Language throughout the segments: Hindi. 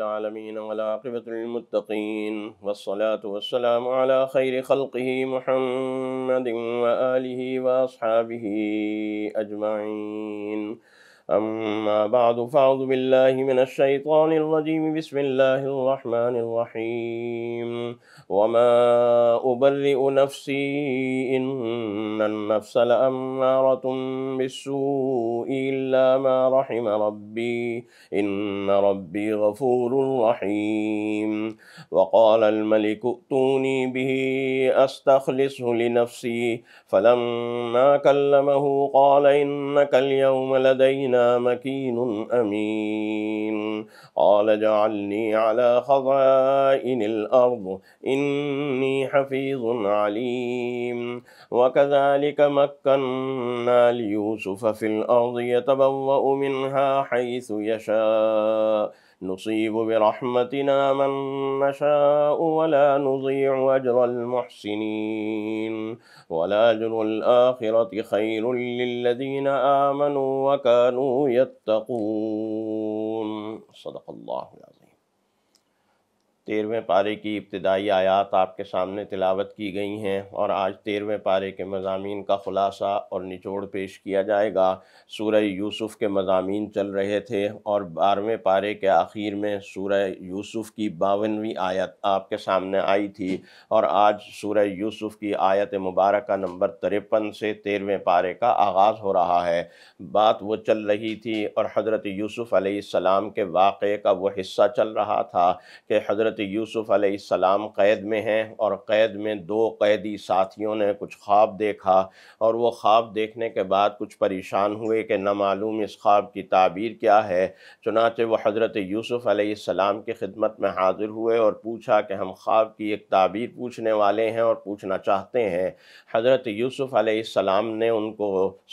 العالمين والعاقبة للمتقين والصلاة والسلام على خير خلقه محمد وآله وأصحابه أجمعين أما بعد فأعوذ بالله من الشيطان الرجيم بسم الله الرحمن الرحيم وما أبرئ نفسي إن النفس لأمارة بالسوء إلا ما رحم ربي إن ربي غفور رحيم وقال الملك ائتوني به أستخلصه لنفسي فلما كلمه قال إنك اليوم لدينا مكين أمين قال اجعلني على خزائن الأرض إني حفيظ عليم وكذلك مكنا ليوسف في الأرض يتبوأ منها حيث يشاء نصيب برحمتنا من نشاء ولا نضيع أجر المحسنين ولأجر الآخرة خير للذين آمنوا وكانوا يتقون صدق الله العظيم तेरहवें पारे की इब्तदाई आयात आपके सामने तिलावत की गई हैं और आज तेरहवें पारे के मजामी का ख़ुलासा और निचोड़ पेश किया जाएगा सूर्य यूसुफ़ के मजामी चल रहे थे और बारहवें पारे के आखिर में सूर्य यूसुफ़ की बावनवीं आयत आपके सामने आई थी और आज सूर्य यूसुफ़ की आयत मुबारक का नंबर तिरपन से तेरहवें पारे का आगाज़ हो रहा है बात वो चल रही थी और हज़रत यूसुफ़ सलाम के वाक़े का वो हिस्सा चल रहा था कि हज़रत यूसुफ़ अलैहिस्सलाम क़ैद में हैं और क़ैद में दो कैदी साथियों ने कुछ ख्वाब देखा और वो ख्वाब देखने के बाद कुछ परेशान हुए कि मालूम इस ख्वाब की ताबीर क्या है चुनाचे वो हज़रत यूसुफ़ अलैहिस्सलाम की खिदमत में हाजिर हुए और पूछा कि हम ख्वाब की एक ताबीर पूछने वाले हैं और पूछना चाहते हैं हज़रत यूसुफ़ अलैहिस्सलाम ने उनको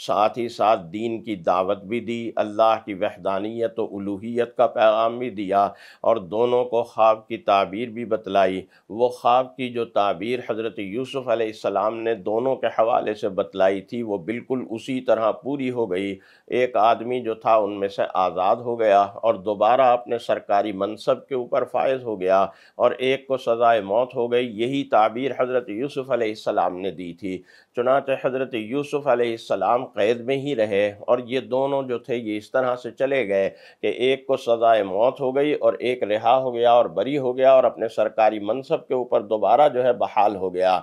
साथ ही साथ दीन की दावत भी दी अल्लाह की वहदानियत तो उलूहियत का पैगाम भी दिया और दोनों को ख्वाब की ताबीर भी बतलाई वो ख्वाब की जो ताबीर हज़रत यूसुफ़ अलैहिस्सलाम ने दोनों के हवाले से बतलाई थी वो बिल्कुल उसी तरह पूरी हो गई एक आदमी जो था उनमें से आज़ाद हो गया और दोबारा अपने सरकारी मनसब के ऊपर फायज हो गया और एक को सज़ाए मौत हो गई यही ताबीर हज़रत यूसुफ़ अलैहिस्सलाम ने दी थी चुनाच हज़रत यूसुफ़ अलैहिस्सलाम क़ैद में ही रहे और ये दोनों जो थे ये इस तरह से चले गए कि एक को सज़ाए मौत हो गई और एक रिहा हो गया और बरी हो गया गया और अपने सरकारी मनसब के ऊपर दोबारा जो है बहाल हो गया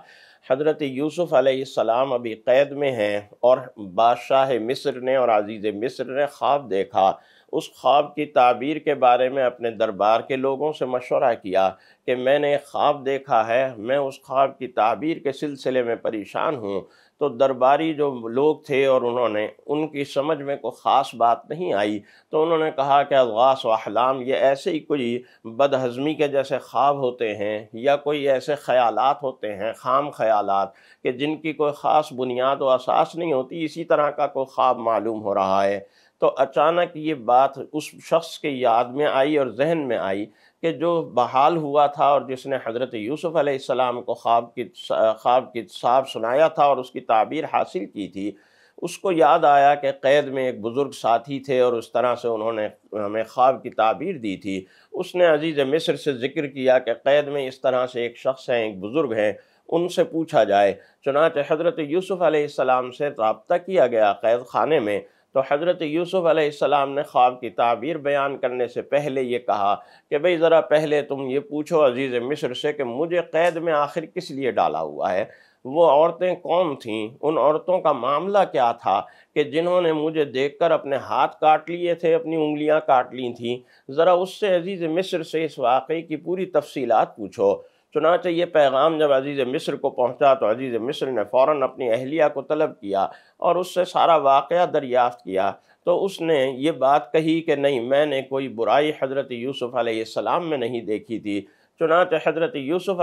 हज़रत यूसुफ़ सलाम अभी क़ैद में हैं और बादशाह मिस्र ने और अज़ीज़ मिस्र ने ख्वाब देखा उस ख्वाब की ताबीर के बारे में अपने दरबार के लोगों से मशवरा किया कि मैंने ख्वाब देखा है मैं उस ख्वाब की ताबीर के सिलसिले में परेशान हूँ तो दरबारी जो लोग थे और उन्होंने उनकी समझ में कोई ख़ास बात नहीं आई तो उन्होंने कहा कि अगास वाहलाम ये ऐसे ही कोई बदहज़मी के जैसे ख्वाब होते हैं या कोई ऐसे ख़याल होते हैं खाम ख्याल कि जिनकी कोई ख़ास बुनियाद व असास नहीं होती इसी तरह का कोई ख्वाब मालूम हो रहा है तो अचानक ये बात उस शख्स के याद में आई और जहन में आई कि जो बहाल हुआ था और जिसने हज़रत यूसुफ़ अलैहिस्सलाम को ख्वाब की ख्वाब की साफ सुनाया था और उसकी ताबीर हासिल की थी उसको याद आया कि क़ैद में एक बुज़ुर्ग साथी थे और उस तरह से उन्होंने हमें ख्वाब की ताबीर दी थी उसने अजीज़ मिस्र से ज़िक्र किया कि क़ैद में इस तरह से एक शख्स हैं एक बुज़ुर्ग हैं उनसे पूछा जाए चुनाच हज़रत यूसुफ़ अलैहिस्सलाम से रबता किया गया क़ैद खाने में तो हज़रत यूसुफ़ अलैहिस्सलाम ने ख्वाब की ताबीर बयान करने से पहले ये कहा कि भाई ज़रा पहले तुम ये पूछो अज़ीज़ मिस्र से कि मुझे क़ैद में आखिर किस लिए डाला हुआ है वो औरतें कौन थीं उन औरतों का मामला क्या था कि जिन्होंने मुझे देखकर अपने हाथ काट लिए थे अपनी उंगलियां काट ली थीं ज़रा उससे अजीज़ मिस्र से इस वाक़े की पूरी तफसीलात पूछो चुनाचे ये पैगाम जब अजीज़ मिस्र को पहुँचा तो अजीज़ मिस्र ने फ़ौर अपनी अहलिया को तलब किया और उससे सारा वाक़ दरियाफ़्त किया तो उसने ये बात कही कि नहीं मैंने कोई बुराई हज़रत यूसुफ़ में नहीं देखी थी चुनाच हज़रत यूसुफ़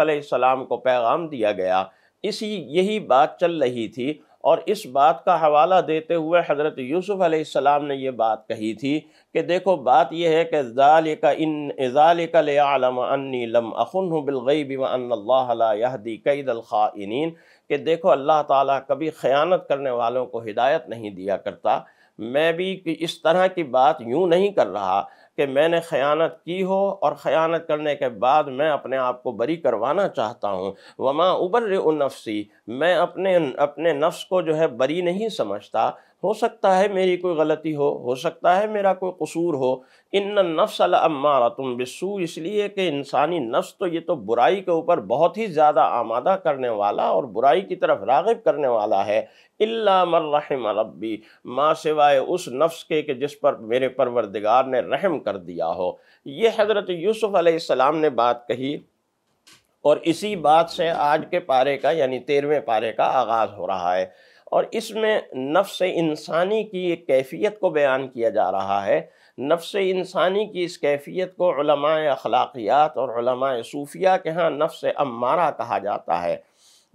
को पैगाम दिया गया इसी यही बात चल रही थी और इस बात का हवाला देते हुए हज़रत यूसुफ़ अलैहिस्सलाम ने यह बात कही थी कि देखो बात यह है कि ज़ाल का इन ज़ाल का लम अन्नी लम अखन बिलगैब वहदी कैद कि देखो अल्लाह ताला कभी ख़यानत करने वालों को हिदायत नहीं दिया करता मैं भी इस तरह की बात यूँ नहीं कर रहा कि मैंने ख़यानत की हो और ख़यानत करने के बाद मैं अपने आप को बरी करवाना चाहता हूँ वमा उबर उनफसी मैं अपने अपने नफ्स को जो है बरी नहीं समझता हो सकता है मेरी कोई गलती हो हो सकता है मेरा कोई कसूर हो इन नफ्स अम्मारा तुम बिस्सू इसलिए कि इंसानी नफ्स तो ये तो बुराई के ऊपर बहुत ही ज़्यादा आमादा करने वाला और बुराई की तरफ रागब करने वाला है इलाम रबी रब्बी माँ सिवाय उस नफ्स के कि जिस पर मेरे परवरदिगार ने रहम कर दिया हो ये हज़रत यूसुफ़ ने बात कही और इसी बात से आज के पारे का यानी तेरहवें पारे का आगाज़ हो रहा है और इसमें नफ्स इंसानी की एक कैफियत को बयान किया जा रहा है नफ्स इंसानी की इस कैफियत को अखलाकियात और सूफिया के यहाँ नफ्स अम्मारा कहा जाता है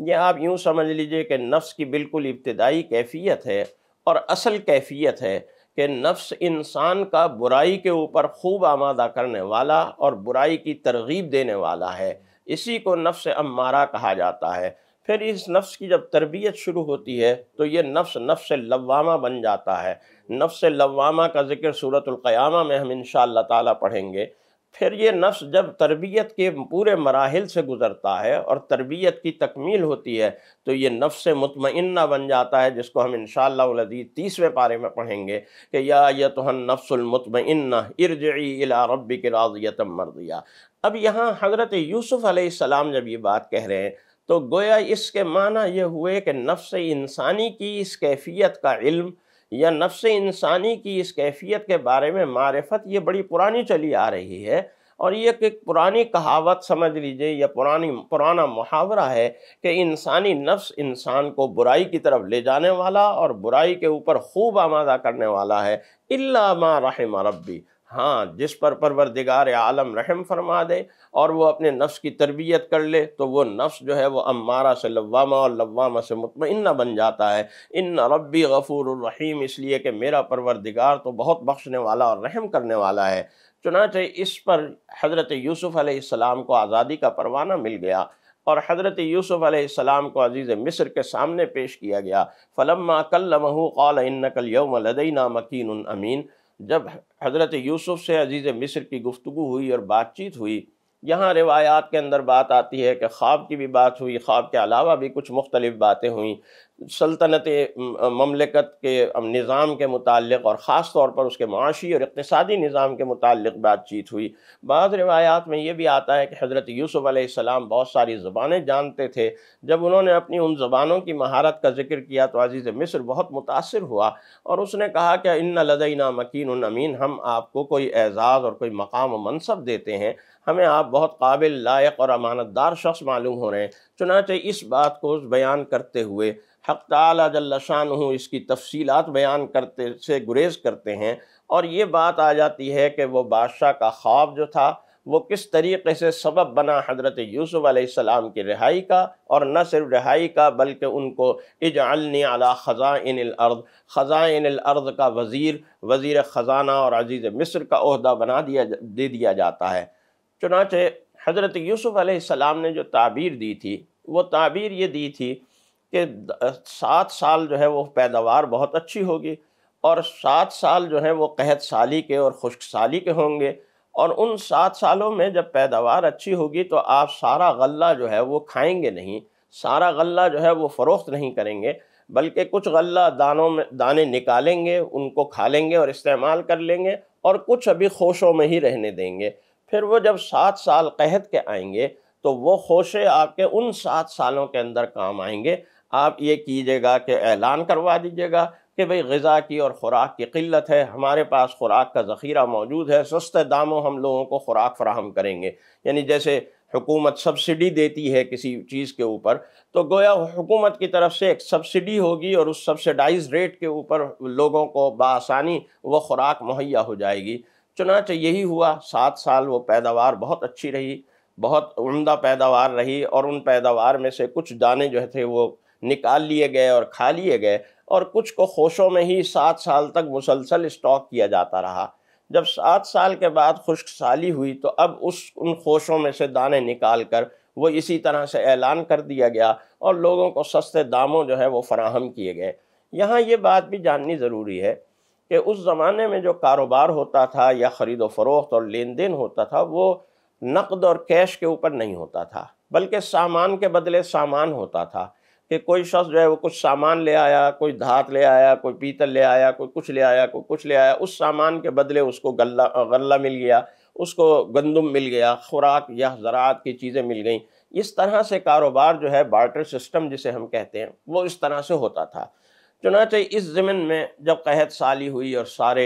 यह आप यूँ समझ लीजिए कि नफ्स की बिल्कुल इब्तदाई कैफियत है और असल कैफियत है कि नफ्स इंसान का बुराई के ऊपर खूब आमादा करने वाला और बुराई की तरगीब देने वाला है इसी को नफ्स अम्मारा कहा जाता है फिर इस नफ्स की जब तरबियत शुरू होती है तो ये नफ्स नफ्स लवामा बन जाता है नफ्स लवामा का जिक्र सूरतलक़यामा में हम इन ताला पढ़ेंगे फिर ये नफ्स जब तरबियत के पूरे मराहल से गुज़रता है और तरबियत की तकमील होती है तो ये नफ्स मुतमना बन जाता है जिसको हम इन शजीज़ तीसवें पारे में पढ़ेंगे कि या यह तो नफ्समतमना इरजी इला रब के राजियत मर्दिया अब यहाँ हज़रत यूसुफ़ अलैहिस्सलाम जब ये बात कह रहे हैं तो गोया इसके माना यह हुए कि नफ्स इंसानी की इस कैफियत का इल्म या नफ्स इंसानी की इस कैफियत के बारे में मारफत ये बड़ी पुरानी चली आ रही है और ये एक पुरानी कहावत समझ लीजिए या पुरानी पुराना मुहावरा है कि इंसानी नफ्स इंसान को बुराई की तरफ ले जाने वाला और बुराई के ऊपर खूब आमादा करने वाला है इल्ला मा रहम रब्बी हाँ जिस पर परवरदिगार आलम रहम फरमा दे और वो अपने नफ्स की तरबियत कर ले तो वो नफ्स जो है वो अम्मारा से लवामा और लवामा से मुतमिन बन जाता है इन रबी गफ़ूर रहीम इसलिए कि मेरा परवरदिगार तो बहुत बख्शने वाला और रहम करने वाला है चुनाचे इस पर हज़रत यूसुफ़ अलैहिस्सलाम को आज़ादी का परवाना मिल गया और हज़रत यूसुफ़ अलैहिस्सलाम को अज़ीज़ मिस्र के सामने पेश किया गया फ़लम्मा कल्लमहू कौल इन्नकल यौम लदईना मकीन अमीन जब हज़रत यूसुफ़ से अजीज़ मिस्र की गुफ्तु हुई और बातचीत हुई यहाँ रिवायात के अंदर बात आती है कि ख्वाब की भी बात हुई ख्वाब के अलावा भी कुछ मुख्तलिफ बातें हुई सल्तनत ममलिकत के निज़ाम के मुतालिक और ख़ास तौर पर उसके माशी और इकतसादी निज़ाम के मुतालिक बातचीत हुई बाद रिवायात में ये भी आता है कि हज़रत यूसुफ़ आसमाम बहुत सारी ज़बानें जानते थे जब उन्होंने अपनी उन ज़बानों की महारत का जिक्र किया तो अज़ीज़ मिस्र बहुत मुतासर हुआ और उसने कहा कि इन लदई ना मकीन अमीन हम आपको कोई एज़ाज़ और कोई मकाम मनसब देते हैं हमें आप बहुत काबिल लायक और अमानतदार शख्स मालूम हो रहे हैं चुनाचे इस बात को बयान करते हुए हक तलाशान हूँ इसकी तफसीलात बयान करते से गुरेज़ करते हैं और ये बात आ जाती है कि वह बादशाह का ख्वाब जो था वो किस तरीके से सबब बना हज़रत यूसुफ़ अलैहिस्सलाम की रिहाई का और न सिर्फ रिहाई का बल्कि उनको इजालनी अला ख़ज़ाइन अर्द ख़ज़ाइन अर्द का वज़ीर वज़ीर ख़ज़ाना और अज़ीज़ मिस्र का अहदा बना दिया दे दिया जाता है चुनाचे हज़रत यूसुफ़ अलैहिस्सलाम ने जो ताबीर दी थी वो ताबीर ये दी थी कि सात साल जो है वो पैदावार बहुत अच्छी होगी और सात साल जो है वो कहत साली के और खुश्क साली के होंगे और उन सात सालों में जब पैदावार अच्छी होगी तो आप सारा गल्ला जो है वो खाएंगे नहीं सारा गल्ला जो है वो फ़रोख्त नहीं करेंगे बल्कि कुछ गल्ला दानों में दाने निकालेंगे उनको खा लेंगे और इस्तेमाल कर लेंगे और कुछ अभी खोशों में ही रहने देंगे फिर वो जब सात साल कहत के आएंगे तो वो खोशे आपके उन सात सालों के अंदर काम आएंगे आप ये कीजिएगा कि ऐलान करवा दीजिएगा कि भाई गज़ा की और ख़ुराक की किल्लत है हमारे पास खुराक का ज़ख़ीरा मौजूद है सस्ते दामों हम लोगों को खुराक फराहम करेंगे यानी जैसे हुकूमत सब्सिडी देती है किसी चीज़ के ऊपर तो गोया हुकूमत की तरफ से एक सब्सिडी होगी और उस सब्सिडाइज रेट के ऊपर लोगों को बासानी वह खुराक मुहैया हो जाएगी चुनाच यही हुआ सात साल वो पैदावार बहुत अच्छी रही बहुत उम्दा पैदावार रही और उन पैदावार में से कुछ दाने जो थे वो निकाल लिए गए और खा लिए गए और कुछ को खोशों में ही सात साल तक मुसलसल स्टॉक किया जाता रहा जब सात साल के बाद खुश्क साली हुई तो अब उस उन खोशों में से दाने निकाल कर वो इसी तरह से ऐलान कर दिया गया और लोगों को सस्ते दामों जो है वो फराहम किए गए यहाँ ये बात भी जाननी ज़रूरी है कि उस ज़माने में जो कारोबार होता था या ख़रीद फरोख्त और लेन देन होता था वो नकद और कैश के ऊपर नहीं होता था बल्कि सामान के बदले सामान होता था कि कोई शख्स जो है वो कुछ सामान ले आया कोई धात ले आया कोई पीतल ले आया कोई कुछ ले आया कोई कुछ ले आया उस सामान के बदले उसको गला गला मिल गया उसको गंदम मिल गया खुराक या ज़रात की चीज़ें मिल गई इस तरह से कारोबार जो है बार्टर सिस्टम जिसे हम कहते हैं वो इस तरह से होता था चुनाचे इस ज़मीन में जब कहत साली हुई और सारे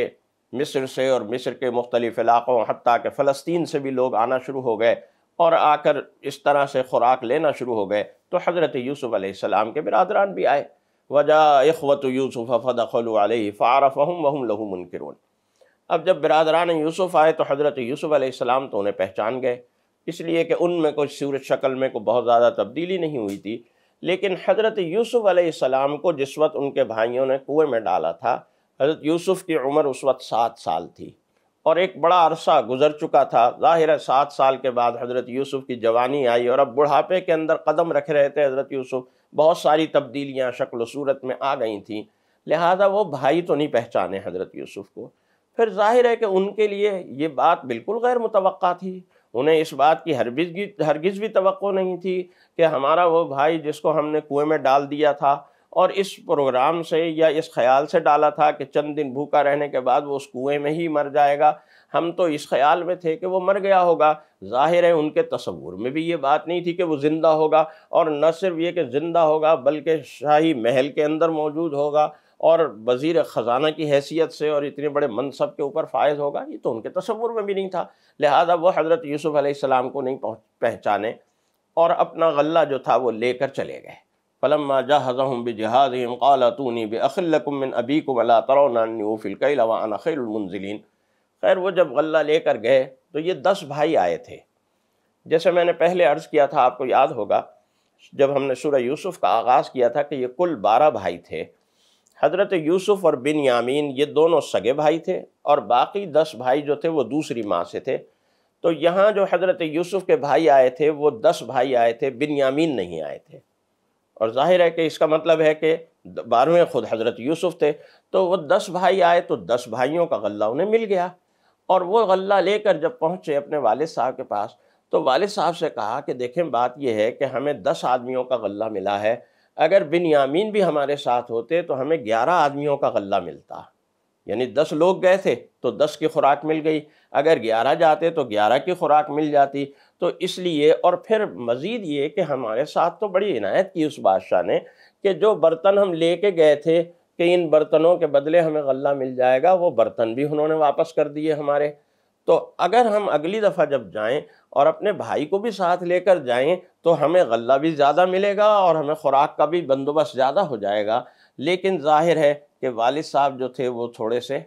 मिस्र से और मिस्र के मुख्तलिफ इलाक़ों हती के फ़लस्तीन से भी लोग आना शुरू हो गए और आकर इस तरह से ख़ुराक लेना शुरू हो गए तो हज़रत यूसुफ़ आसमाम के बिरदरान भी आए वजा इखवत यूसुफ़ फ़दखल फ़ारफ़म वहम लहू मुनकर अब जब बरदरान यूसुफ़ आए तो हज़रत यूसुफ़ तो उन्हें पहचान गए इसलिए कि उनमें कोई सूरत शक्ल में कोई बहुत ज़्यादा तब्दीली नहीं हुई थी लेकिन हज़रत यूसुफ़ सलाम को जिस वक्त उनके भाइयों ने कुएं में डाला था हज़रत यूसुफ़ की उम्र उस वक्त सात साल थी और एक बड़ा अरसा गुजर चुका था ज़ाहिर सात साल के बाद हज़रत यूसुफ़ की जवानी आई और अब बुढ़ापे के अंदर कदम रख रहे थे हज़रत यूसुफ़ बहुत सारी तब्दीलियाँ शक्ल सूरत में आ गई थी लिहाजा वो भाई तो नहीं पहचाने हज़रत यूसुफ़ को फिर जाहिर है कि उनके लिए ये बात बिल्कुल गैर मुतव थी उन्हें इस बात की हरगिज हरगिज़ भी तो नहीं थी कि हमारा वो भाई जिसको हमने कुएं में डाल दिया था और इस प्रोग्राम से या इस ख्याल से डाला था कि चंद दिन भूखा रहने के बाद वो उस कुएं में ही मर जाएगा हम तो इस ख्याल में थे कि वो मर गया होगा जाहिर है उनके तस्वूर में भी ये बात नहीं थी कि वो ज़िंदा होगा और न सिर्फ ये कि ज़िंदा होगा बल्कि शाही महल के अंदर मौजूद होगा और वज़ी ख़जाना की हैसियत से और इतने बड़े मनसब के ऊपर फायज होगा ये तो उनके तस्वुर में भी नहीं था लिहाजा वह हज़रत यूसुफ़ अलैहिस्सलाम को नहीं पहुँच पहचाने और अपना गल्ला जो था वो लेकर चले गए फ़लम जहाज़म बि जहाज़ कालतूनी बखिलकुमिन अबी को वला खैर वो जब गल्ला लेकर गए तो ये दस भाई आए थे जैसे मैंने पहले अर्ज़ किया था आपको याद होगा जब हमने सूर्य यूसुफ़ का आगाज़ किया था कि ये कुल बारह भाई थे हज़रत यूसुफ़ और बिन यामीन ये दोनों सगे भाई थे और बाकी दस भाई जो थे वो दूसरी माँ से थे तो यहाँ जो हज़रत यूसुफ़ के भाई आए थे वो दस भाई आए थे बिन यामीन नहीं आए थे और जाहिर है कि इसका मतलब है कि बारहवें खुद हज़रत यूसुफ़ थे तो वो दस भाई आए तो दस भाइयों का गल्ला उन्हें मिल गया और वो गल्ला लेकर जब पहुँचे अपने वाल साहब के पास तो वालद साहब से कहा कि देखें बात यह है कि हमें दस आदमियों का गल्ला मिला है अगर बिन यामीन भी हमारे साथ होते तो हमें ग्यारह आदमियों का गल्ला मिलता यानी दस लोग गए थे तो दस की खुराक मिल गई अगर ग्यारह जाते तो ग्यारह की खुराक मिल जाती तो इसलिए और फिर मज़ीद ये कि हमारे साथ तो बड़ी इनायत की उस बादशाह ने कि जो बर्तन हम ले के गए थे कि इन बर्तनों के बदले हमें गल्ला मिल जाएगा वो बर्तन भी उन्होंने वापस कर दिए हमारे तो अगर हम अगली दफ़ा जब जाएँ और अपने भाई को भी साथ लेकर जाएं तो हमें गल्ला भी ज़्यादा मिलेगा और हमें ख़ुराक का भी बंदोबस्त ज़्यादा हो जाएगा लेकिन जाहिर है कि वालिद साहब जो थे वो थोड़े से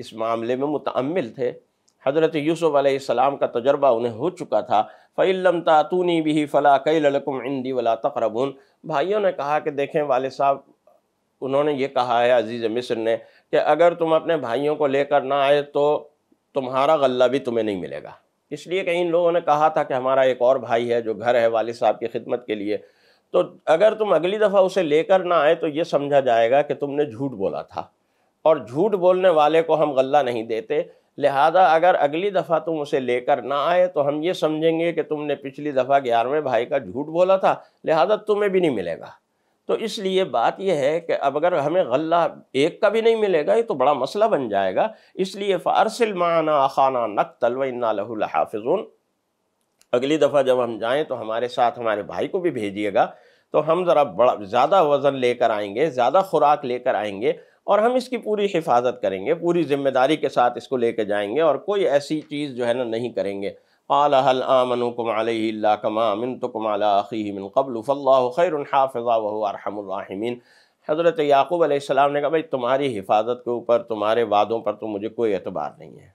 इस मामले में मुतमिल थे हज़रत यूसुफ़ का तजर्बा उन्हें हो चुका था फ़ैलम तातूनी भी फ़ला कई ललकुम इंदी वला तकरबून भाइयों ने कहा कि देखें वालिद साहब उन्होंने ये कहा है अजीज़ मिस्र ने कि अगर तुम अपने भाइयों को लेकर ना आए तो तुम्हारा गल्ला भी तुम्हें नहीं मिलेगा इसलिए कहीं इन लोगों ने कहा था कि हमारा एक और भाई है जो घर है वाले साहब की खिदमत के लिए तो अगर तुम अगली दफ़ा उसे लेकर ना आए तो ये समझा जाएगा कि तुमने झूठ बोला था और झूठ बोलने वाले को हम गल्ला नहीं देते लिहाजा अगर अगली दफ़ा तुम उसे लेकर ना आए तो हम ये समझेंगे कि तुमने पिछली दफ़ा ग्यारहवें भाई का झूठ बोला था लिहाजा तुम्हें भी नहीं मिलेगा तो इसलिए बात यह है कि अब अगर हमें गल्ला एक का भी नहीं मिलेगा ये तो बड़ा मसला बन जाएगा इसलिए फ़ारसिल माना खाना नक तलवा लहाफिज़ून अगली दफ़ा जब हम जाएँ तो हमारे साथ हमारे भाई को भी भेजिएगा तो हम ज़रा बड़ा ज़्यादा वज़न लेकर आएंगे ज़्यादा खुराक लेकर आएंगे और हम इसकी पूरी हिफाजत करेंगे पूरी जिम्मेदारी के साथ इसको लेकर जाएंगे और कोई ऐसी चीज़ जो है ना नहीं करेंगे قال هل آمنكم عليه إلا كما أمنتكم على أخيه من قبل فالله خير حافظا وهو أرحم الراحمين हज़रत याकूब अलैहिस्सलाम ने कहा भाई तुम्हारी हिफाजत के ऊपर तुम्हारे वादों पर तो मुझे कोई एतबार नहीं है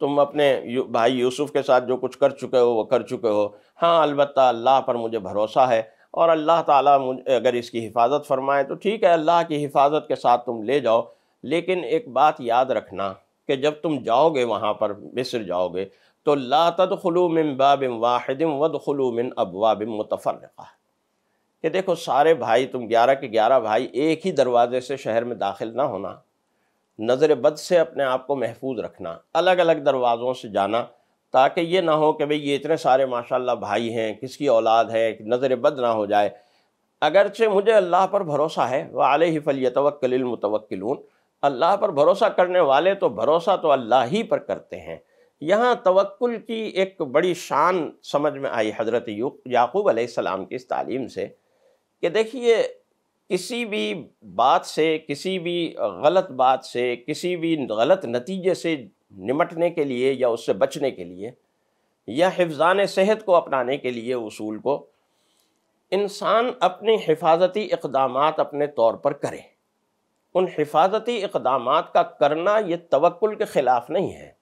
तुम अपने यू, भाई यूसुफ़ के साथ जो कुछ कर चुके हो वो कर चुके हो हाँ अलबत् अल्लाह पर मुझे भरोसा है और अल्लाह ताला मुझे अगर इसकी हिफाजत फरमाए तो ठीक है अल्लाह की हिफाजत के साथ तुम ले जाओ लेकिन एक बात याद रखना कि जब तुम जाओगे वहाँ पर मिस्र जाओगे तो लातद खलू मिन बाब वाहिदम वद अब मिन मुतफर मुतफ़रक़ा कि देखो सारे भाई तुम ग्यारह के ग्यारह भाई एक ही दरवाज़े से शहर में दाखिल ना होना नज़र बद से अपने आप को महफूज रखना अलग अलग दरवाज़ों से जाना ताकि ये ना हो कि भाई ये इतने सारे माशाल्लाह भाई हैं किसकी औलाद है कि नज़र बद ना हो जाए अगरचे मुझे अल्लाह पर भरोसा है वह आल ही फलियतवक्लमतवक्लून अल्लाह पर भरोसा करने वाले तो भरोसा तो अल्लाह ही पर करते हैं यहाँ तवक्ल की एक बड़ी शान समझ में आई हज़रत याकूब आसमाम की इस तालीम से कि देखिए किसी भी बात से किसी भी गलत बात से किसी भी गलत नतीजे से निमटने के लिए या उससे बचने के लिए या हिफान सेहत को अपनाने के लिए उसूल को इंसान अपने हिफाजती इकदाम अपने तौर पर करे उन हिफाजती इकदाम का करना ये तवक्ल के ख़िलाफ़ नहीं है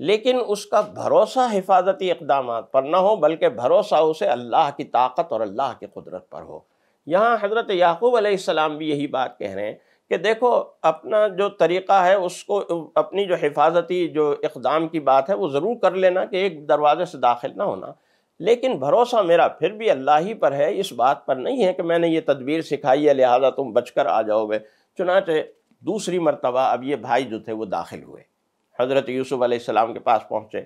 लेकिन उसका भरोसा हिफाजती इकदाम पर ना हो बल्कि भरोसा उसे अल्लाह की ताकत और अल्लाह की कुदरत पर हो यहाँ हज़रत याकूब आसमाम भी यही बात कह रहे हैं कि देखो अपना जो तरीक़ा है उसको अपनी जो हिफाजती जो इकदाम की बात है वो ज़रूर कर लेना कि एक दरवाज़े से दाखिल ना होना लेकिन भरोसा मेरा फिर भी अल्लाह ही पर है इस बात पर नहीं है कि मैंने ये तदबीर सिखाई है लिहाजा तुम बच कर आ जाओगे चुनाचे दूसरी मरतबा अब ये भाई जो थे वो दाखिल हुए हज़रत यूसुफ़ अलैहिस्सलाम के पास पहुँचे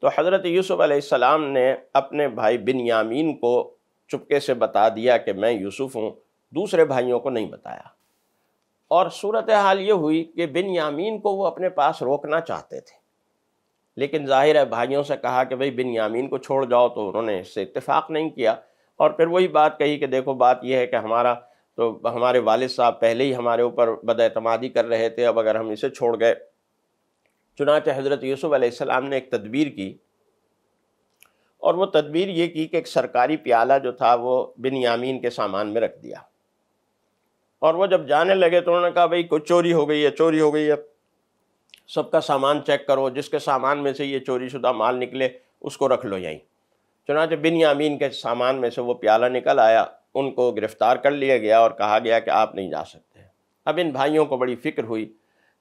तो हज़रत यूसुफ़ अलैहिस्सलाम ने अपने भाई बिन यामीन को चुपके से बता दिया कि मैं यूसुफ़ हूँ दूसरे भाइयों को नहीं बताया और सूरत हाल ये हुई कि बिन यामीन को वो अपने पास रोकना चाहते थे लेकिन जाहिर है भाइयों से कहा कि भाई बिन यामीन को छोड़ जाओ तो उन्होंने इससे इतफ़ाक़ नहीं किया और फिर वही बात कही कि देखो बात यह है कि हमारा तो हमारे वालिद साहब पहले ही हमारे ऊपर बदतमादी कर रहे थे अब अगर हम इसे छोड़ गए चुनाच हज़रत यूसुफ़ आसमाम ने एक तदबीर की और वो तदबीर ये की कि एक सरकारी प्याला जो था वो बिन यामीन के सामान में रख दिया और वो जब जाने लगे तो उन्होंने कहा भाई कुछ चोरी हो गई है चोरी हो गई है सबका सामान चेक करो जिसके सामान में से ये चोरीशुदा माल निकले उसको रख लो यहीं चुनाच बिन यामीन के सामान में से वो प्याला निकल आया उनको गिरफ़्तार कर लिया गया और कहा गया कि आप नहीं जा सकते अब इन भाइयों को बड़ी फ़िक्र हुई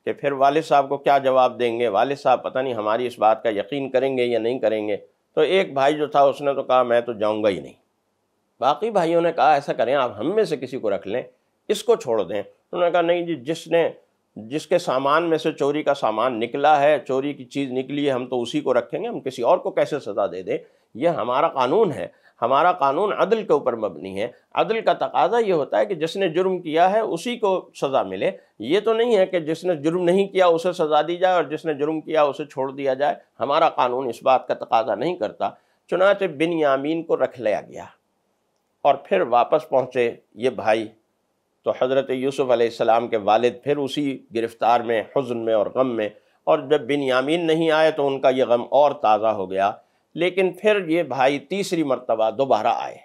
कि फिर वाले साहब को क्या जवाब देंगे वाले साहब पता नहीं हमारी इस बात का यकीन करेंगे या नहीं करेंगे तो एक भाई जो था उसने तो कहा मैं तो जाऊँगा ही नहीं बाकी भाइयों ने कहा ऐसा करें आप हम में से किसी को रख लें इसको छोड़ दें उन्होंने कहा नहीं जी जिसने जिसके सामान में से चोरी का सामान निकला है चोरी की चीज़ निकली है हम तो उसी को रखेंगे हम किसी और को कैसे सज़ा दे दें यह हमारा कानून है हमारा कानून अदल के ऊपर मबनी है अदल का तकाजा ये होता है कि जिसने जुर्म किया है उसी को सज़ा मिले ये तो नहीं है कि जिसने जुर्म नहीं किया उसे सज़ा दी जाए और जिसने जुर्म किया उसे छोड़ दिया जाए हमारा कानून इस बात का तकाजा नहीं करता चुनाच बिन यामीन को रख लिया गया और फिर वापस पहुँचे ये भाई तो हज़रत यूसुफ़ अलैहिस्सलाम के वालिद फिर उसी गिरफ़्तार में हज़न में और गम में और जब बिन यामीन नहीं आए तो उनका ये गम और ताज़ा हो गया लेकिन फिर ये भाई तीसरी मरतबा दोबारा आए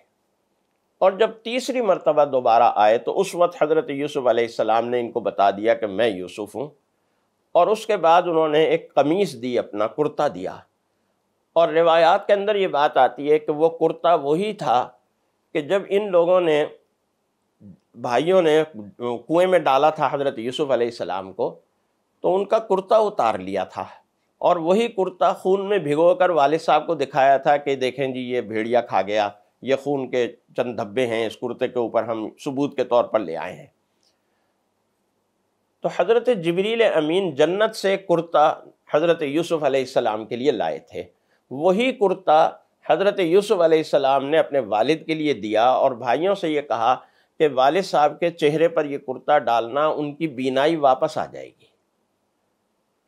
और जब तीसरी मरतबा दोबारा आए तो उस वक्त हज़रत यूसुफ़ ने इनको बता दिया कि मैं यूसुफ़ हूँ और उसके बाद उन्होंने एक कमीज़ दी अपना कुर्ता दिया और रिवायात के अंदर ये बात आती है कि वो कुर्ता वही था कि जब इन लोगों ने भाइयों ने कुएं में डाला था हज़रत यूसुफ़ को तो उनका कुर्ता उतार लिया था और वही कुर्ता खून में भिगोकर वालिद साहब को दिखाया था कि देखें जी ये भेड़िया खा गया ये खून के चंद धब्बे हैं इस कुर्ते के ऊपर हम सबूत के तौर पर ले आए हैं तो हज़रत जबरील अमीन जन्नत से कुर्ता हज़रत यूसुफ़ अलैहिस्सलाम के लिए लाए थे वही कुर्ता हज़रत यूसुफ़ अलैहिस्सलाम ने अपने वालिद के लिए दिया और भाइयों से ये कहा कि वालिद साहब के चेहरे पर यह कुर्ता डालना उनकी बीनाई वापस आ जाएगी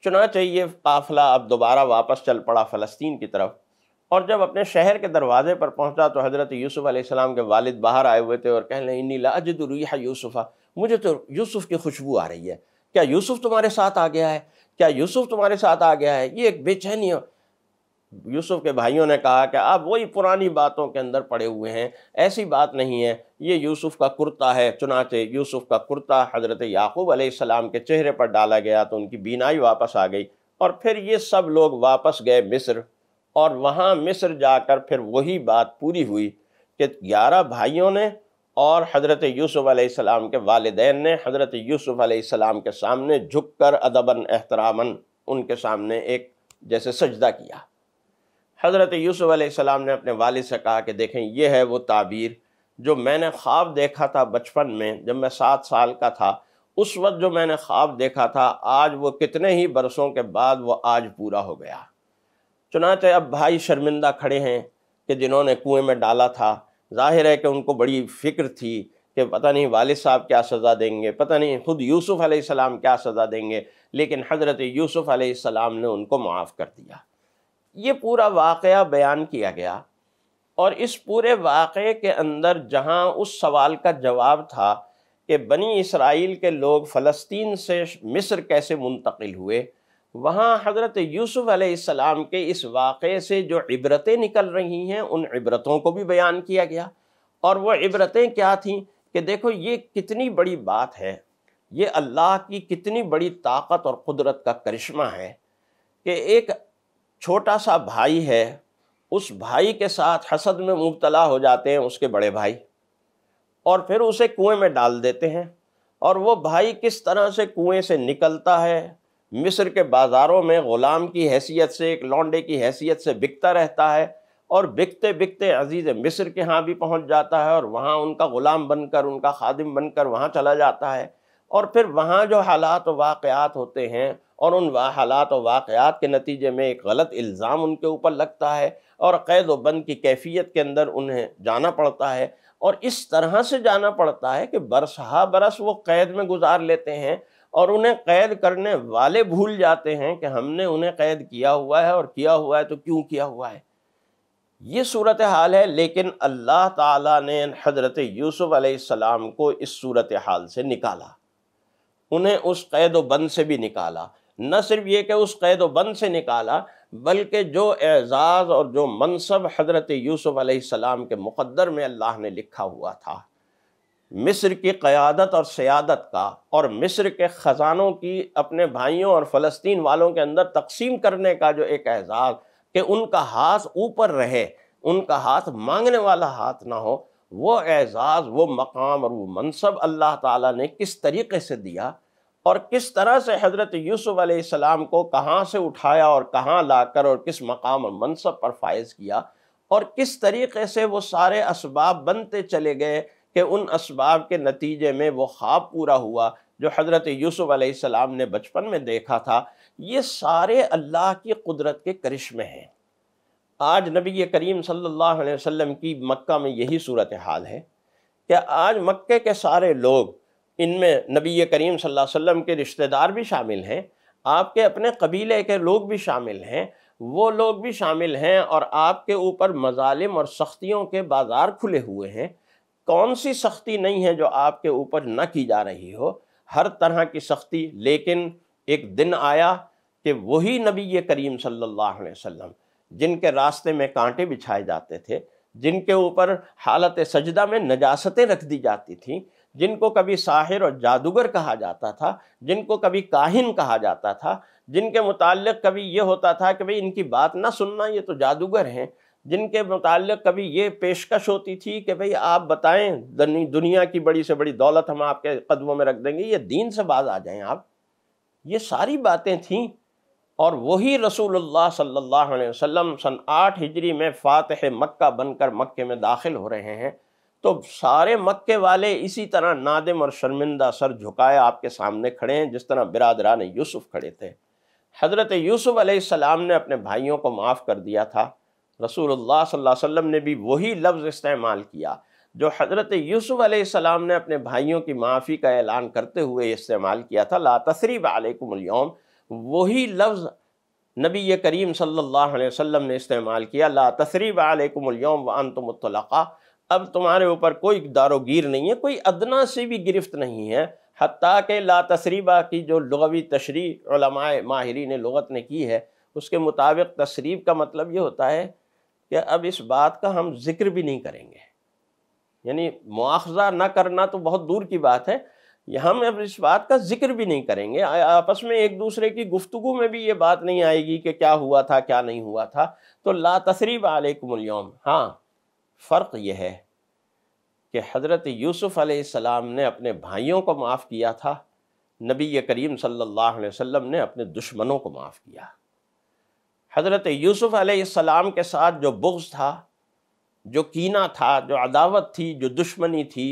चुनाचे ये काफिला अब दोबारा वापस चल पड़ा फ़लस्तीन की तरफ और जब अपने शहर के दरवाजे पर पहुँचा तो हज़रत यूसुफ़ अलैहिस्सलाम के वालिद बाहर आए हुए थे और कह लें इन्नी लाजद रिहा यूसुफ़ा मुझे तो यूसुफ़ की खुशबू आ रही है क्या यूसुफ़ तुम्हारे साथ आ गया है क्या यूसुफ़ तुम्हारे साथ आ गया है ये एक बेचैनी यूसुफ के भाइयों ने कहा कि आप वही पुरानी बातों के अंदर पड़े हुए हैं ऐसी बात नहीं है ये यूसुफ का कुर्ता है चुनाचे यूसुफ का कुर्ता हज़रत याकूब अलैहिस्सलाम के चेहरे पर डाला गया तो उनकी बीनाई वापस आ गई और फिर ये सब लोग वापस गए मिस्र और वहाँ मिस्र जाकर फिर वही बात पूरी हुई कि ग्यारह भाइयों ने और हज़रत यूसुफ़ अलैहिस्सलाम के वालदेन ने हज़रत यूसुफ़ अलैहिस्सलाम के सामने झुक कर अदबन एहतरामन उनके सामने एक जैसे सजदा किया हज़रत यूसुफ़ ने अपने वाल से कहा कि देखें यह है वो ताबीर जो मैंने ख्वाब देखा था बचपन में जब मैं सात साल का था उस वक्त जो मैंने ख्वाब देखा था आज वो कितने ही बरसों के बाद वो आज पूरा हो गया चुनाचे अब भाई शर्मिंदा खड़े हैं कि जिन्होंने कुएं में डाला था जाहिर है कि उनको बड़ी फ़िक्र थी कि पता नहीं वाल साहब क्या सज़ा देंगे पता नहीं ख़ुद यूसुफ़ क्या सज़ा देंगे लेकिन हज़रत यूसुफ़ ने उनको माफ़ कर दिया ये पूरा वाक़ बयान किया गया और इस पूरे वाक़े के अंदर जहाँ उस सवाल का जवाब था कि बनी इसराइल के लोग फ़लस्तीन से मिस्र कैसे मुंतकिल हुए वहाँ हज़रत यूसुफ़्लाम के इस वाक़े से जो इबरतें निकल रही हैं उन इबरतों को भी बयान किया गया और वह इबरतें क्या थीं कि देखो ये कितनी बड़ी बात है ये अल्लाह की कितनी बड़ी ताकत और क़ुदरत का करिश्मा है कि एक छोटा सा भाई है उस भाई के साथ हसद में मुबतला हो जाते हैं उसके बड़े भाई और फिर उसे कुएं में डाल देते हैं और वो भाई किस तरह से कुएं से निकलता है मिस्र के बाज़ारों में ग़ुलाम की हैसियत से एक लौंडे की हैसियत से बिकता रहता है और बिकते बिकते अजीज़ मिस्र के यहाँ भी पहुँच जाता है और वहाँ उनका ग़ुलाम बनकर उनका खादिम बनकर वहाँ चला जाता है और फिर वहाँ जो हालात वाक़ात होते हैं और उन हालात और वाक़ात के नतीजे में एक गलत इल्ज़ाम उनके ऊपर लगता है और कैद व बंद की कैफियत के अंदर उन्हें जाना पड़ता है और इस तरह से जाना पड़ता है कि बरसहा बरस वो कैद में गुजार लेते हैं और उन्हें कैद करने वाले भूल जाते हैं कि हमने उन्हें कैद किया हुआ है और किया हुआ है तो क्यों किया हुआ है ये सूरत हाल है लेकिन अल्लाह ताला ने हज़रत यूसुफ़ अलैहिस्सलाम को इस सूरत हाल से निकाला उन्हें उस कैद बंद से भी निकाला न सिर्फ ये कि उस कैद बंद से निकाला बल्कि जो एज़ाज़ और जो मनसब हज़रत यूसुफ़ अलैहिस्सलाम के मुकद्दर में अल्लाह ने लिखा हुआ था मिस्र की क़्यादत और सियादत का और मिस्र के ख़जानों की अपने भाइयों और फ़लस्तीन वालों के अंदर तकसीम करने का जो एक एज़ाज़ कि उनका हाथ ऊपर रहे उनका हाथ मांगने वाला हाथ ना हो वो एज़ाज़ वो मकाम और वो मनसब अल्लाह ताला ने किस तरीके से दिया और किस तरह से हज़रत यूसुफ़ अलैहिस्सलाम को कहाँ से उठाया और कहाँ लाकर और किस मकाम और मनसब पर फायज़ किया और किस तरीके से वो सारे इसबाब बनते चले गए कि उन इसबाब के नतीजे में वो ख्वाब पूरा हुआ जो हज़रत यूसुफ़ अलैहिस्सलाम ने बचपन में देखा था ये सारे अल्लाह की कुदरत के करिश्मे हैं आज नबी करीम सल्लल्लाहु अलैहि वसल्लम की मक्का में यही सूरत हाल है कि आज मक्के के सारे लोग इनमें नबी करीम सल्लल्लाहु अलैहि वसल्लम के रिश्तेदार भी शामिल हैं आपके अपने कबीले के लोग भी शामिल हैं वो लोग भी शामिल हैं और आपके ऊपर मजालिम और सख्तियों के बाज़ार खुले हुए हैं कौन सी सख्ती नहीं है जो आपके ऊपर न की जा रही हो हर तरह की सख्ती लेकिन एक दिन आया कि वही नबी करीम सल्लल्लाहु अलैहि वसल्लम जिनके रास्ते में कांटे बिछाए जाते थे जिनके ऊपर हालत सजदा में नजासतें रख दी जाती थीं जिनको कभी साहिर और जादूगर कहा जाता था जिनको कभी काहिन कहा जाता था जिनके मुतालिक कभी ये होता था कि भाई इनकी बात ना सुनना ये तो जादूगर हैं जिनके मुतालिक कभी ये पेशकश होती थी कि भाई आप बताएं दुनिया की बड़ी से बड़ी दौलत हम आपके कदमों में रख देंगे ये दीन से बाज आ जाएं आप ये सारी बातें थीं और वही रसूलुल्लाह सल्लल्लाहु अलैहि वसल्लम सन आठ हिजरी में फ़ातह मक्का बनकर मक्के में दाखिल हो रहे हैं तो सारे मक्के वाले इसी तरह नादिम और शर्मिंदा सर झुकाए आपके सामने खड़े हैं जिस तरह बिरादरान यूसुफ खड़े थे हज़रत यूसुफ अलैहिस्सलाम ने अपने भाइयों को माफ़ कर दिया था रसूल सल्लल्लाहु अलैहि वसल्लम ने भी वही लफ्ज़ इस्तेमाल किया जो हज़रत यूसुफ अलैहिस्सलाम ने अपने भाइयों की माफ़ी का ऐलान करते हुए इस्तेमाल किया था ला तसरीब आलकुमयम वही लफ्ज़ नबी करीम सल्लल्लाहु अलैहि वसल्लम ने इस्तेमाल किया ला तसरीब आलकुमयम व अनतमतलक़ा अब तुम्हारे ऊपर कोई दारोगीर नहीं है कोई अदना से भी गिरफ्त नहीं है हती के ला तसरीबा की जो लगवी तशरी माहरीन लगत ने की है उसके मुताबिक तसरीब का मतलब ये होता है कि अब इस बात का हम जिक्र भी नहीं करेंगे यानी मुआवजा ना करना तो बहुत दूर की बात है हम अब इस बात का जिक्र भी नहीं करेंगे आपस में एक दूसरे की गुफ्तु में भी ये बात नहीं आएगी कि क्या हुआ था क्या नहीं हुआ था तो ला तसरीब आलकमल हाँ फ़र्क यह है कि हज़रत यूसुफ़ अलैहिस्सलाम ने अपने भाइयों को माफ़ किया था नबी करीम सल्लल्लाहु अलैहि वसल्लम ने अपने दुश्मनों को माफ़ किया हज़रत यूसुफ़ अलैहिस्सलाम के साथ जो बुग्ज़ था जो कीना था जो अदावत थी जो दुश्मनी थी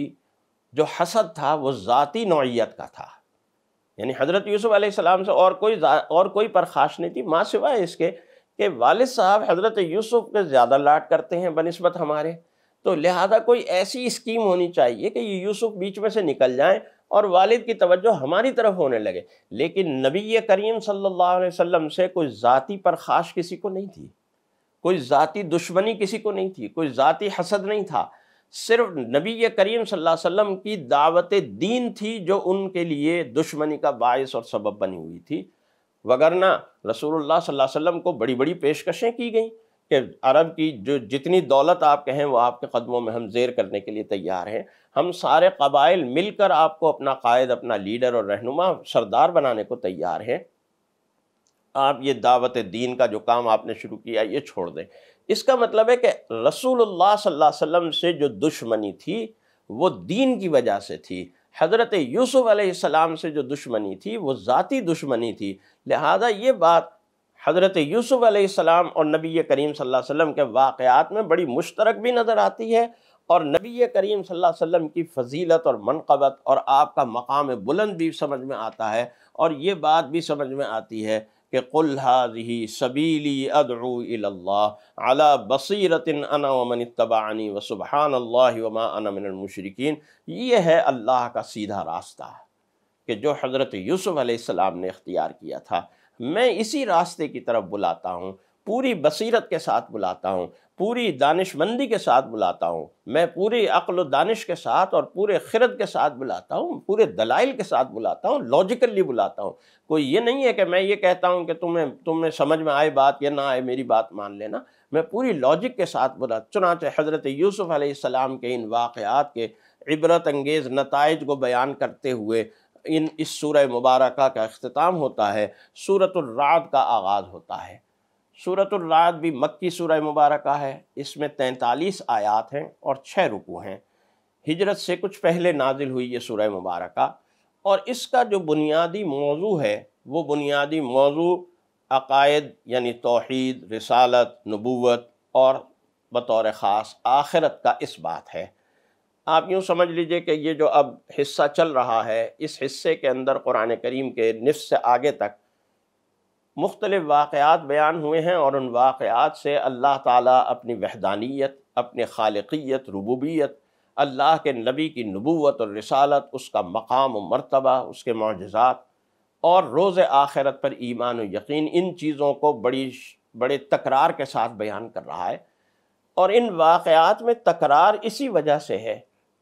जो हसद था वो ज़ाती नौीयत का था यानी हज़रत यूसुफ़ अलैहिस्सलाम से और कोई और कोई परखाश नहीं थी माँ सिवाय इसके कि वालिद साहब हज़रत यूसुफ के ज़्यादा लाड करते हैं बनस्बत हमारे तो लिहाजा कोई ऐसी स्कीम होनी चाहिए कि ये यूसुफ बीच में से निकल जाएं और वालिद की तवज्जो हमारी तरफ होने लगे लेकिन नबी करीम सल्लल्लाहु अलैहि वसल्लम से कोई ज़ाती परखाश किसी को नहीं थी कोई ज़ाती दुश्मनी किसी को नहीं थी कोई ज़ाती हसद नहीं था सिर्फ नबी करीम सल्लल्लाहु की दावत दीन थी जो उनके लिए दुश्मनी का बायस और सबब बनी हुई थी वगरना रसूलुल्लाह सल्लल्लाहु अलैहि वसल्लम को बड़ी बड़ी पेशकशें की गई कि अरब की जो जितनी दौलत आप कहें वो आपके कदमों में हम जेर करने के लिए तैयार हैं हम सारे कबाइल मिलकर आपको अपना कायद अपना लीडर और रहनुमा सरदार बनाने को तैयार हैं आप ये दावत दीन का जो काम आपने शुरू किया ये छोड़ दें इसका मतलब है कि रसूल सल्लल्लाहु अलैहि वसल्लम से जो दुश्मनी थी वो दीन की वजह से थी हज़रत यूसुफ़ अलैहिस्सलाम से जो दुश्मनी थी वो ज़ाती दुश्मनी थी लिहाजा ये बात हज़रत यूसुफ़ अलैहिस्सलाम और नबी करीम सल्लल्लाहु अलैहि वसल्लम के वाक़ात में बड़ी मुश्तरक भी नज़र आती है और नबी करीम सल्लल्लाहु अलैहि वसल्लम की फजीलत और मनकबत और आपका मकाम बुलंद भी समझ में आता है और ये बात भी समझ में आती है कि कुल हाजी सबीली अदरू अला बसीरतिन अना वमन तबानी व सुबहान अल्लाह वमा अनमशरकिन ये है अल्लाह का सीधा रास्ता कि जो हज़रत यूसुफ़ अलैहिस्सलाम ने इख्तियार किया था मैं इसी रास्ते की तरफ बुलाता हूँ पूरी बसीरत के साथ बुलाता हूँ पूरी दानिशमंदी के साथ बुलाता हूँ मैं पूरी अक्ल दानिश के साथ और पूरे खिरत के साथ बुलाता हूँ पूरे दलाइल के साथ बुलाता हूँ लॉजिकली बुलाता हूँ कोई ये नहीं है कि मैं ये कहता हूँ कि तुम्हें तुम्हें समझ में आए बात या ना आए मेरी बात मान लेना मैं पूरी लॉजिक के साथ बुला चुनाच हज़रत यूसुफ़ आसमाम के इन वाक़ात के इबरत अंगेज़ नतज को बयान करते हुए इन इस सूर मुबारक का अख्ताम होता है सूरत का आगाज़ होता है सूरतुलरात भी मक्की सूर मुबारक है इसमें तैंतालीस आयात हैं और छः रुकू हैं हिजरत से कुछ पहले नाजिल हुई ये सूर मुबारक और इसका जो बुनियादी मौजू है वो बुनियादी मौजू अकायद यानी तोहद रसालत नबूत और बतौर ख़ास आखिरत का इस बात है आप यूँ समझ लीजिए कि ये जो अब हिस्सा चल रहा है इस हिस्से के अंदर कुरान करीम के निफ से आगे तक मुख्तलिफ़ वाक़ात बयान हुए हैं और उन वाक़ात से अल्लाह ताला अपनी वहदानियत अपने खालकियत रबूबियत अल्लाह के नबी की नबूवत और रसालत उसका मकाम व मरतबा उसके मौजात और रोज़ आखिरत पर ईमान व यकीन इन चीज़ों को बड़ी बड़े तकरार के साथ बयान कर रहा है और इन वाक़ात में तकरार इसी वजह से है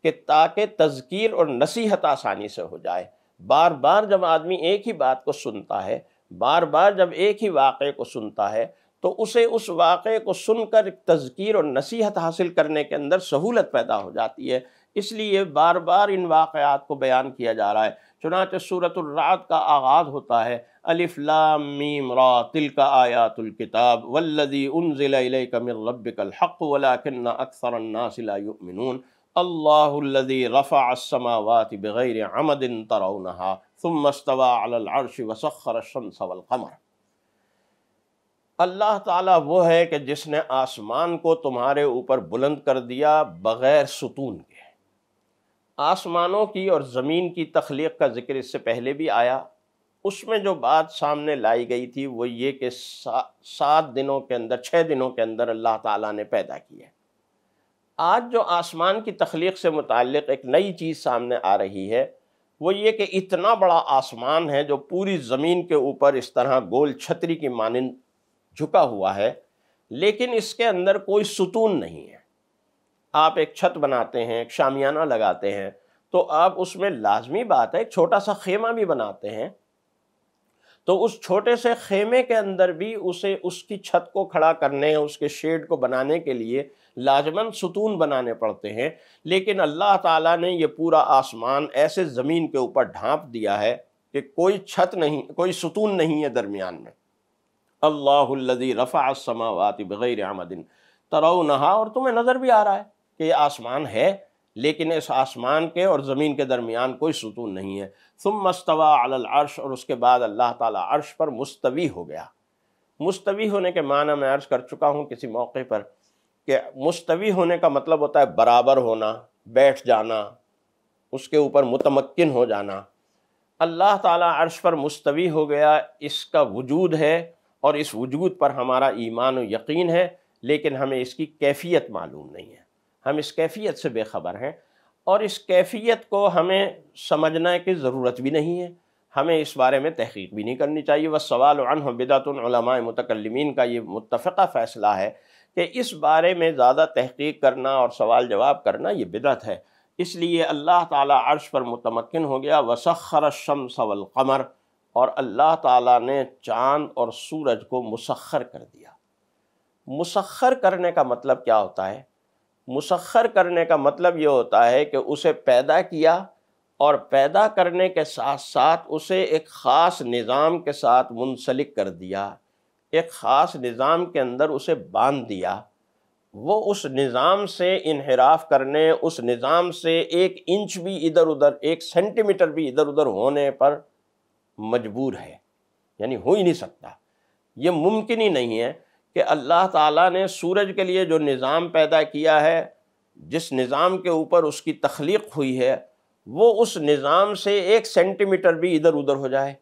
कि ताकि तज़कीर और नसीहत आसानी से हो जाए बार बार जब आदमी एक ही बात को सुनता है बार बार जब एक ही वाक़े को सुनता है तो उसे उस वाक़े को सुनकर तज़कीर और नसीहत हासिल करने के अंदर सहूलत पैदा हो जाती है इसलिए बार बार इन वाक़ात को बयान किया जा रहा है चुनाच सूरतरात का आगाज़ होता है अलिफ्लाम मीम रा तिल का आयातुल किताब वल्लदी उन ज़िला कमिर रब्बिकल हक़ वलाकिन अक्सर नासिलामिन अल्लादी रफ़ा असमावात बग़ैर अमदिन तरौनहा तुम मस्तवा अलर्श अल्लाह ताला वो है कि जिसने आसमान को तुम्हारे ऊपर बुलंद कर दिया बग़ैर सुतून के आसमानों की और ज़मीन की तख्लीक का ज़िक्र इससे पहले भी आया उसमें जो बात सामने लाई गई थी वो ये कि सा, सात दिनों के अंदर छः दिनों के अंदर अल्लाह ताला ने पैदा किया आज जो आसमान की तख्लीक से मुतक़ एक नई चीज़ सामने आ रही है वो ये कि इतना बड़ा आसमान है जो पूरी ज़मीन के ऊपर इस तरह गोल छतरी की मानंद झुका हुआ है लेकिन इसके अंदर कोई सुतून नहीं है आप एक छत बनाते हैं एक शामियाना लगाते हैं तो आप उसमें लाजमी बात है एक छोटा सा खेमा भी बनाते हैं तो उस छोटे से खेमे के अंदर भी उसे उसकी छत को खड़ा करने उसके शेड को बनाने के लिए लाजमन सुतून बनाने पड़ते हैं लेकिन अल्लाह ताला ने ये पूरा आसमान ऐसे ज़मीन के ऊपर ढांप दिया है कि कोई छत नहीं कोई सुतून नहीं है दरमियान में अल्लाह रफ़ा समावत बग़ैर आमदिन तरव नहा और तुम्हें नज़र भी आ रहा है कि यह आसमान है लेकिन इस आसमान के और ज़मीन के दरमियान कोई सुतून नहीं है तुम मस्तवा अरश और उसके बाद अल्लाह ताला अर्श पर मुस्तवी हो गया मुस्तवी होने के माना मैं अर्ज़ कर चुका हूँ किसी मौके पर कि मुस्तवी होने का मतलब होता है बराबर होना बैठ जाना उसके ऊपर मुतमक्न हो जाना अल्लाह ताला अर्श पर मुस्तवी हो गया इसका वजूद है और इस वजूद पर हमारा ईमान और यकीन है लेकिन हमें इसकी कैफियत मालूम नहीं है हम इस कैफियत से बेखबर हैं और इस कैफियत को हमें समझना की ज़रूरत भी नहीं है हमें इस बारे में तहकीक भी नहीं करनी चाहिए वह सवाल अन मतकलमिन का ये मुतफ़ा फ़ैसला है कि इस बारे में ज़्यादा तहकीक करना और सवाल जवाब करना ये बिदत है इसलिए अल्लाह ताला अर्श पर मुतमकिन हो गया वसखर शम्स कमर और अल्लाह ताला ने चाँद और सूरज को मुसखर कर दिया मुसखर करने का मतलब क्या होता है मुसखर करने का मतलब ये होता है कि उसे पैदा किया और पैदा करने के साथ साथ उसे एक ख़ास निज़ाम के साथ मुंसलिक कर दिया एक ख़ास निज़ाम के अंदर उसे बांध दिया वो उस निज़ाम से इनहराफ करने उस निज़ाम से एक इंच भी इधर उधर एक सेंटीमीटर भी इधर उधर होने पर मजबूर है यानी हो ही नहीं सकता ये मुमकिन ही नहीं है कि अल्लाह ताला ने सूरज के लिए जो निज़ाम पैदा किया है जिस निज़ाम के ऊपर उसकी तख्लीक हुई है वो उस निज़ाम से एक सेंटीमीटर भी इधर उधर हो जाए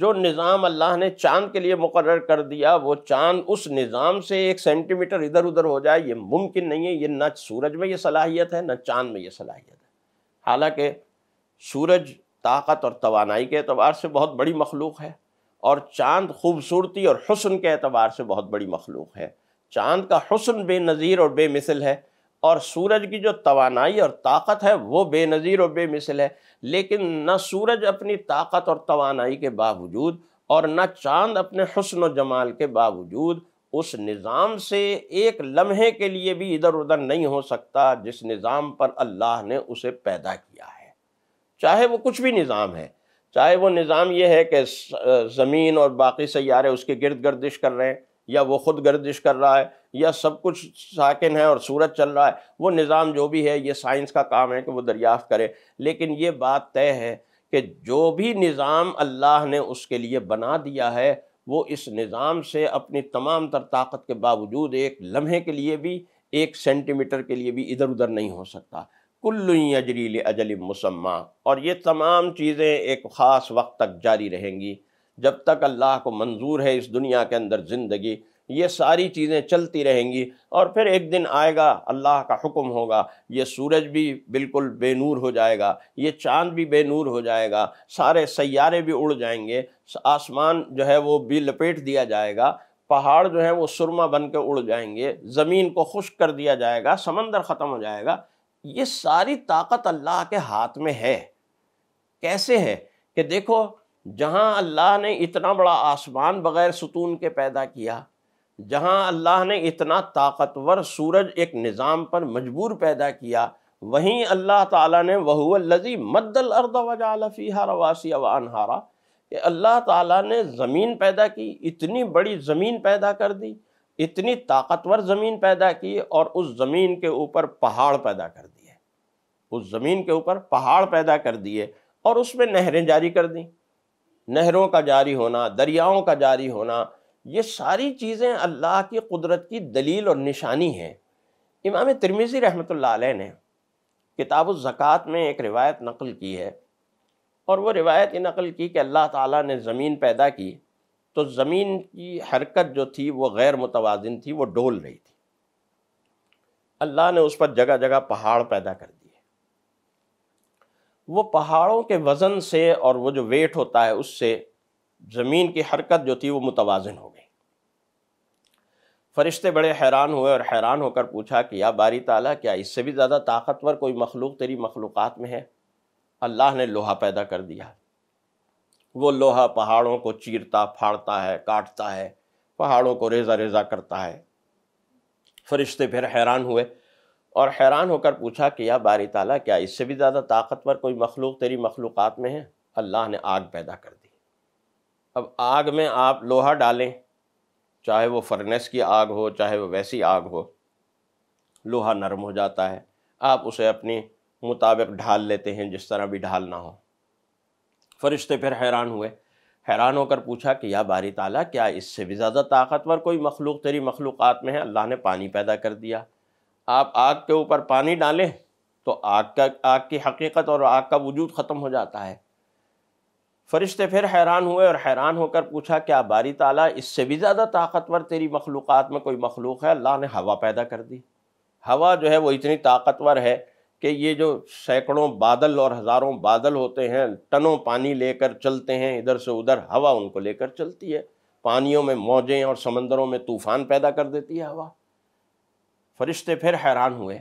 जो निज़ाम अल्लाह ने चांद के लिए मुकर कर दिया वो चांद उस निज़ाम से एक सेंटीमीटर इधर उधर हो जाए ये मुमकिन नहीं है ये ना सूरज में ये सलाहियत है ना चांद में ये सलाहियत है हालांकि सूरज ताकत और तोानाई के अतबार से बहुत बड़ी मखलूक है और चांद खूबसूरती और हसन के अतबार से बहुत बड़ी मखलूक है चांद का हसन बेनज़ीर और बेमिसल है और सूरज की जो तवानाई और ताकत है वो बेनज़ीर और बेमिसल है लेकिन न सूरज अपनी ताकत और तवानाई के बावजूद और न चांद अपने हसन व जमाल के बावजूद उस निज़ाम से एक लम्हे के लिए भी इधर उधर नहीं हो सकता जिस निज़ाम पर अल्लाह ने उसे पैदा किया है चाहे वो कुछ भी निज़ाम है चाहे वो निज़ाम ये है कि ज़मीन और बाकी सैारे उसके गिरद गर्दिश कर रहे हैं या वो खुद गर्दिश कर रहा है या सब कुछ साकिन है और सूरज चल रहा है वो निज़ाम जो भी है ये साइंस का काम है कि वो दरियाफ़ करे लेकिन ये बात तय है कि जो भी निज़ाम अल्लाह ने उसके लिए बना दिया है वो इस निज़ाम से अपनी तमाम तर ताकत के बावजूद एक लम्हे के लिए भी एक सेंटीमीटर के लिए भी इधर उधर नहीं हो सकता कुल्लु अजरील अजल मुसम्मा और ये तमाम चीज़ें एक ख़ास वक्त तक जारी रहेंगी जब तक अल्लाह को मंजूर है इस दुनिया के अंदर ज़िंदगी ये सारी चीज़ें चलती रहेंगी और फिर एक दिन आएगा अल्लाह का हुक्म होगा ये सूरज भी बिल्कुल बेनूर हो जाएगा ये चांद भी बेनूर हो जाएगा सारे सैारे भी उड़ जाएंगे आसमान जो है वो भी लपेट दिया जाएगा पहाड़ जो है वो सुरमा बन के उड़ जाएंगे ज़मीन को खुश कर दिया जाएगा समंदर ख़त्म हो जाएगा ये सारी ताकत अल्लाह के हाथ में है कैसे है कि देखो जहाँ अल्लाह ने इतना बड़ा आसमान बग़ैर सुतून के पैदा किया जहां अल्लाह ने इतना ताकतवर सूरज एक निज़ाम पर मजबूर पैदा किया वहीं अल्लाह ताला ने लजी मद्दल अर्द हारा रवासी वानहारा कि अल्लाह ताला ने ज़मीन पैदा की इतनी बड़ी ज़मीन पैदा कर दी इतनी ताकतवर ज़मीन पैदा की और उस ज़मीन के ऊपर पहाड़ पैदा कर दिए उस ज़मीन के ऊपर पहाड़ पैदा कर दिए और उसमें नहरें जारी कर दी नहरों का जारी होना दरियाओं का जारी होना ये सारी चीज़ें अल्लाह की कुदरत की दलील और निशानी है इमाम तिरमिज़ी रहमत ने किताब ज़क़़त में एक रिवायत नकल की है और वो रिवायत ये नकल की कि अल्लाह ताला ने ज़मीन पैदा की तो ज़मीन की हरकत जो थी वो गैर मुतवाजन थी वो डोल रही थी अल्लाह ने उस पर जगह जगह पहाड़ पैदा कर दिए वो पहाड़ों के वज़न से और वो जो वेट होता है उससे ज़मीन की हरकत जो थी वो मुतवाजन हो फरिश्ते बड़े हैरान हुए और हैरान होकर पूछा कि या बारी ताला क्या इससे भी ज़्यादा ताकतवर कोई मखलूक तेरी मखलूक़ात में है अल्लाह ने लोहा पैदा कर दिया वो लोहा पहाड़ों को चीरता फाड़ता है काटता है पहाड़ों को रेजा रेजा करता है फरिश्ते फिर हैरान हुए और हैरान होकर पूछा कि या बारी ताला क्या इससे भी ज़्यादा ताकतवर कोई मखलूक तेरी मखलूक़ात में है अल्लाह ने आग पैदा कर दी अब आग में आप लोहा डालें चाहे वो फर्नेस की आग हो चाहे वो वैसी आग हो लोहा नरम हो जाता है आप उसे अपने मुताबिक ढाल लेते हैं जिस तरह भी ढालना हो फरिश्ते फिर हैरान हुए हैरान होकर पूछा कि या बारी ताला क्या इससे भी ज़्यादा ताकतवर कोई मखलूक तेरी मखलूक़ात में है अल्लाह ने पानी पैदा कर दिया आप आग के ऊपर पानी डालें तो आग का आग की हकीकत और आग का वजूद ख़त्म हो जाता है फरिश्ते फिर हैरान हुए और हैरान होकर पूछा क्या बारी ताला इससे भी ज़्यादा ताकतवर तेरी मखलूक़ में कोई मखलूक है अल्लाह ने हवा पैदा कर दी हवा जो है वो इतनी ताकतवर है कि ये जो सैकड़ों बादल और हज़ारों बादल होते हैं टनों पानी लेकर चलते हैं इधर से उधर हवा उनको लेकर चलती है पानियों में मौजें और समंदरों में तूफ़ान पैदा कर देती है हवा फरिश्ते फिर हैरान हुए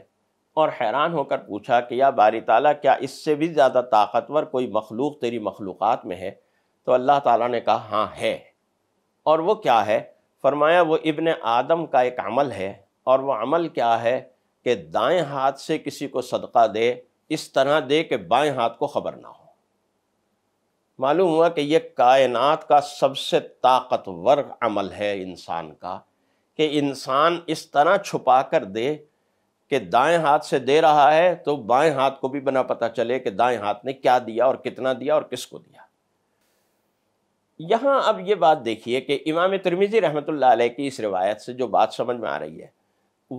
और हैरान होकर पूछा कि या बारी ताली क्या इससे भी ज़्यादा ताकतवर कोई मखलूक तेरी मखलूक़ात में है तो अल्लाह ताला ने कहा हाँ है और वो क्या है फरमाया वो इबन आदम का एक अमल है और वह अमल क्या है कि दाएं हाथ से किसी को सदका दे इस तरह दे कि बाएं हाथ को ख़बर ना हो मालूम हुआ कि ये कायनात का सबसे ताकतवर अमल है इंसान का कि इंसान इस तरह छुपा कर दे कि दाएं हाथ से दे रहा है तो बाएं हाथ को भी बना पता चले कि दाएं हाथ ने क्या दिया और कितना दिया और किसको दिया यहां अब ये बात देखिए कि इमाम तिरमिज़ी रहमत की इस रिवायत से जो बात समझ में आ रही है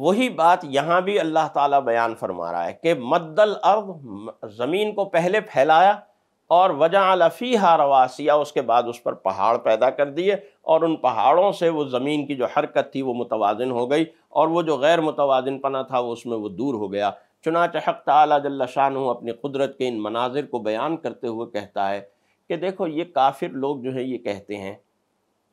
वही बात यहां भी अल्लाह ताला बयान फरमा रहा है कि मद्दल अर्द ज़मीन को पहले फैलाया और वजह अलफी रवासिया उसके बाद उस पर पहाड़ पैदा कर दिए और उन पहाड़ों से वो ज़मीन की जो हरकत थी वो मुतवाजन हो गई और वो जो गैर पना था वो उसमें वो दूर हो गया चुनाच हक ताली जल्ला शाह अपनी कुदरत के इन मनाजिर को बयान करते हुए कहता है कि देखो ये काफिर लोग जो है ये कहते हैं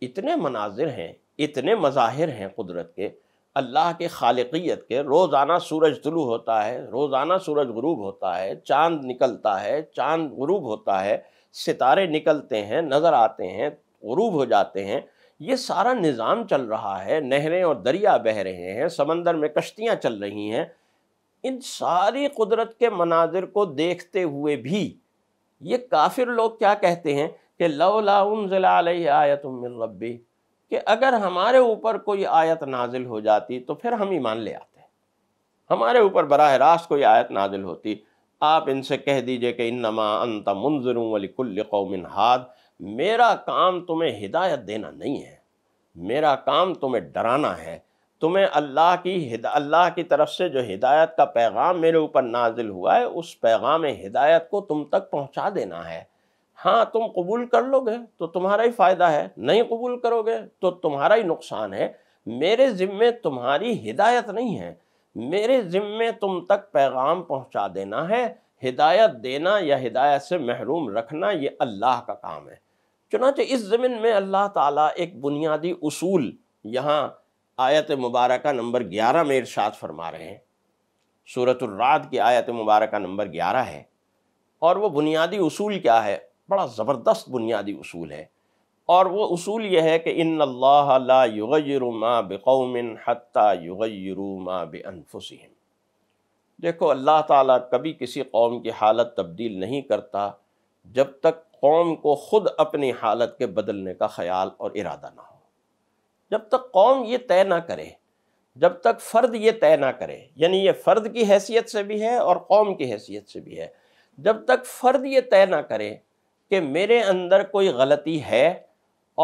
इतने मनाजिर हैं इतने मज़ाहिर हैं कुदरत के अल्लाह के खालकियत के रोज़ाना सूरज तुलू होता है रोज़ाना सूरज गरूब होता है चांद निकलता है चांद गरूब होता है सितारे निकलते हैं नज़र आते हैं गरूब हो जाते हैं ये सारा निज़ाम चल रहा है नहरें और दरिया बह रहे हैं समंदर में कश्तियाँ चल रही हैं इन सारी कुदरत के मनाजिर को देखते हुए भी ये काफिर लोग क्या कहते हैं कि जिला आयत रबी कि अगर हमारे ऊपर कोई आयत नाजिल हो जाती तो फिर हम ईमान ले आते हमारे ऊपर बरह रास्त कोई आयत नाजिल होती आप इनसे कह दीजिए कि नमा अंत वली कुल्ल कौमिन हाद मेरा काम तुम्हें हिदायत देना नहीं है मेरा काम तुम्हें डराना है तुम्हें अल्लाह की हिदा अल्लाह की तरफ से जो हिदायत का पैगाम मेरे ऊपर नाजिल हुआ है उस पैगाम हिदायत को तुम तक पहुंचा देना है हाँ तुम कबूल कर लोगे तो तुम्हारा ही फ़ायदा है नहीं कबूल करोगे तो तुम्हारा ही नुकसान है मेरे ज़िम्मे तुम्हारी हिदायत नहीं है मेरे ज़िम्मे तुम तक पैगाम पहुँचा देना है हिदायत देना या हिदायत से महरूम रखना ये अल्लाह का काम है चुनाचे इस ज़मीन में अल्लाह ताला एक बुनियादी उसूल यहाँ आयत मुबारक नंबर ग्यारह में इरशाद फरमा रहे हैं सूरतुर्रात की आयत मुबारक नंबर ग्यारह है और वो बुनियादी उसूल क्या है बड़ा ज़बरदस्त बुनियादी उसूल है और वो उसूल यह है कि इन अल्लाह ला युगरमा बेकौमिन बेअनफुसम देखो अल्लाह ताला कभी किसी कौम की हालत तब्दील नहीं करता जब तक कौम को ख़ुद अपनी हालत के बदलने का ख्याल और इरादा ना हो जब तक कौम ये तय ना करे जब तक फ़र्द ये तय ना करे यानी ये फ़र्द की हैसियत से भी है और कौम की हैसियत से भी है जब तक फ़र्द ये तय ना करे कि मेरे अंदर कोई गलती है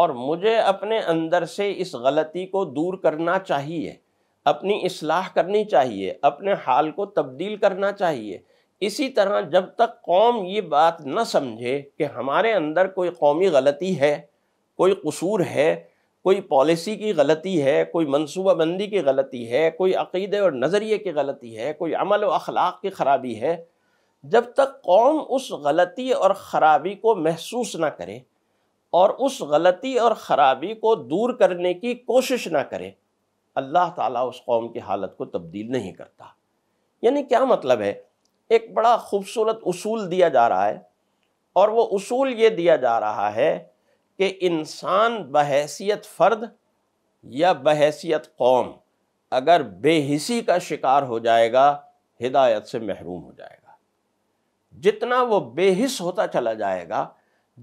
और मुझे अपने अंदर से इस गलती को दूर करना चाहिए अपनी इसलाह करनी चाहिए अपने हाल को तब्दील करना चाहिए इसी तरह जब तक कौम ये बात न समझे कि हमारे अंदर कोई कौमी गलती है कोई कसूर है कोई पॉलिसी की गलती है कोई मनसूबाबंदी की गलती है कोई अकीदे और नज़रिए की गलती है कोई अमल व अखलाक की ख़राबी है जब तक कौम उस गलती और ख़राबी को महसूस ना करे और उस गलती और ख़राबी को दूर करने की कोशिश ना करे अल्लाह ताला उस कौम की हालत को तब्दील नहीं करता यानी क्या मतलब है एक बड़ा खूबसूरत उसूल दिया जा रहा है और वो उसूल ये दिया जा रहा है कि इंसान बहसीत फ़र्द या बहसीत कौम अगर बेहिसी का शिकार हो जाएगा हिदायत से महरूम हो जाएगा जितना वो बेहिस होता चला जाएगा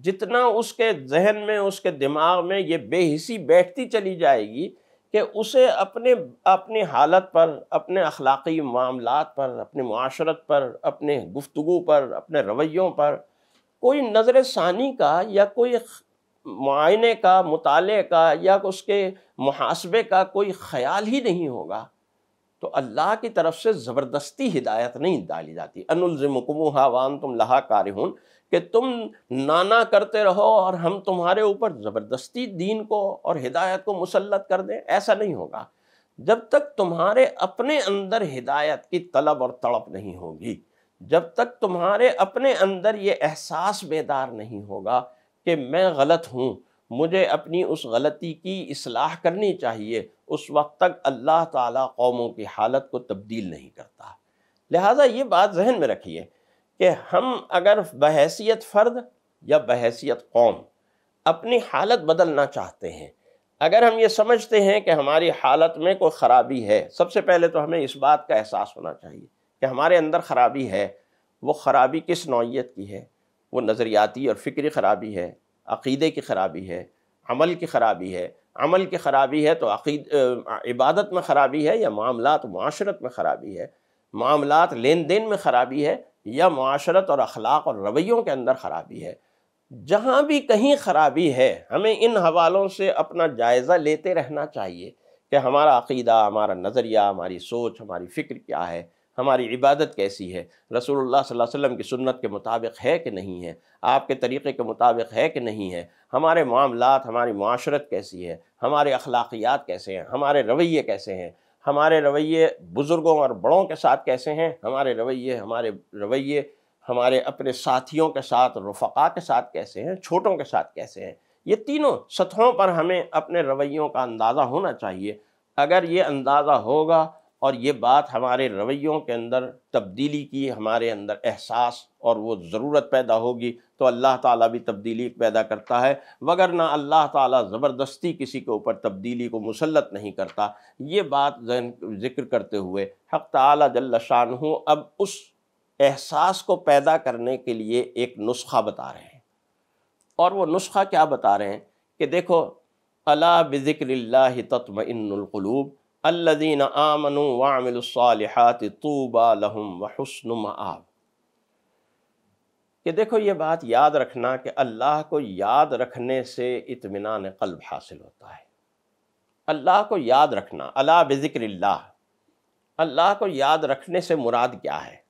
जितना उसके जहन में उसके दिमाग में ये बेहिसी बैठती चली जाएगी कि उसे अपने अपने हालत पर अपने अखलाक़ी मामला पर अपने माशरत पर अपने गुफ्तु पर अपने रवैयों पर कोई नज़र सानी का या कोई मायने का मताले का या उसके मुहासबे का कोई ख्याल ही नहीं होगा तो अल्लाह की तरफ से ज़बरदस्ती हिदायत नहीं डाली जाती अनज़मकुम हावान तुम लहा कारहून कि तुम नाना करते रहो और हम तुम्हारे ऊपर ज़बरदस्ती दीन को और हिदायत को मुसलत कर दें ऐसा नहीं होगा जब तक तुम्हारे अपने अंदर हिदायत की तलब और तड़प नहीं होगी जब तक तुम्हारे अपने अंदर ये एहसास बेदार नहीं होगा कि मैं गलत हूँ मुझे अपनी उस गलती की असलाह करनी चाहिए उस वक्त तक अल्लाह ताला कौमों की हालत को तब्दील नहीं करता लिहाजा ये बात जहन में रखिए कि हम अगर बहसीत फ़र्द या बहसीत कौम अपनी हालत बदलना चाहते हैं अगर हम ये समझते हैं कि हमारी हालत में कोई ख़राबी है सबसे पहले तो हमें इस बात का एहसास होना चाहिए कि हमारे अंदर ख़राबी है वो ख़राबी किस नौीयत की है वो नज़रियाती और फ़िक्री ख़राबी है अक़ीदे की ख़राबी है अमल की ख़राबी है अमल की ख़राबी है तो अक़ीद इबादत में ख़राबी है या मामलात माशरत में ख़राबी है मामलात लेन देन में ख़राबी है या माशरत और अखलाक और रवैयों के अंदर ख़राबी है जहाँ भी कहीं ख़राबी है हमें इन हवालों से अपना जायज़ा लेते रहना चाहिए कि हमारा अकीदा हमारा नज़रिया हमारी सोच हमारी फ़िक्र क्या है हमारी इबादत कैसी है रसूलुल्लाह सल्लल्लाहु अलैहि वसल्लम की सुन्नत के मुताबिक है कि नहीं है आपके तरीक़े के मुताबिक है कि नहीं है हमारे मामलात हमारी माशरत कैसी है हमारे अखलाकियात कैसे हैं हमारे रवैये कैसे हैं हमारे रवैये बुज़ुर्गों और बड़ों के साथ कैसे हैं हमारे रवैये हमारे रवैये हमारे अपने साथियों के साथ रफ़ा के साथ कैसे हैं छोटों के साथ कैसे हैं ये तीनों सतहों पर हमें अपने रवैयों का अंदाज़ा होना चाहिए अगर ये अंदाज़ा होगा और ये बात हमारे रवैयों के अंदर तब्दीली की हमारे अंदर एहसास और वो ज़रूरत पैदा होगी तो अल्लाह ताला भी तब्दीली पैदा करता है वगर ना अल्लाह ताला ज़बरदस्ती किसी के ऊपर तब्दीली को मुसलत नहीं करता ये बात जिक्र करते हुए हक ताला जल्ल शान अब उस एहसास को पैदा करने के लिए एक नुस्खा बता रहे हैं और वो नुस्खा क्या बता रहे हैं कि देखो अला बिक्र तत्मकलूब अल्लादीन आमनु वामिलसालहत तूबा लहम व हसन आब कि देखो ये बात याद रखना कि अल्लाह को याद रखने से इतमान कल्ब हासिल होता है अल्लाह को याद रखना अला बिक्र अल्लाह को याद रखने से मुराद क्या है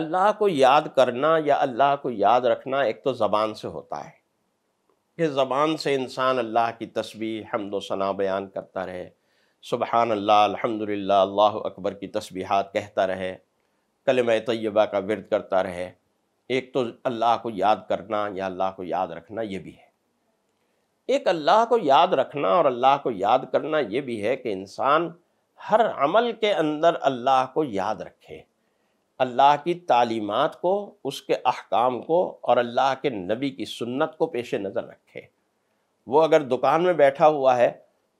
अल्लाह को याद करना या अल्लाह को याद रखना एक तो ज़बान से होता है कि ज़बान से इंसान अल्लाह की तस्वीर हमदोसना बयान करता रहे सुबहान अल्लाह अलहमदिल्ला अल्लाह अकबर की तस्बीहात कहता रहे कलम तय्यबा का विरद करता रहे एक तो अल्लाह को याद करना या अल्लाह को याद रखना ये भी है एक अल्लाह को याद रखना और अल्लाह को याद करना ये भी है कि इंसान हर अमल के अंदर अल्लाह को याद रखे अल्लाह की तालीमात को उसके अहकाम को और अल्लाह के नबी की सुन्नत को पेश नज़र रखे वो अगर दुकान में बैठा हुआ है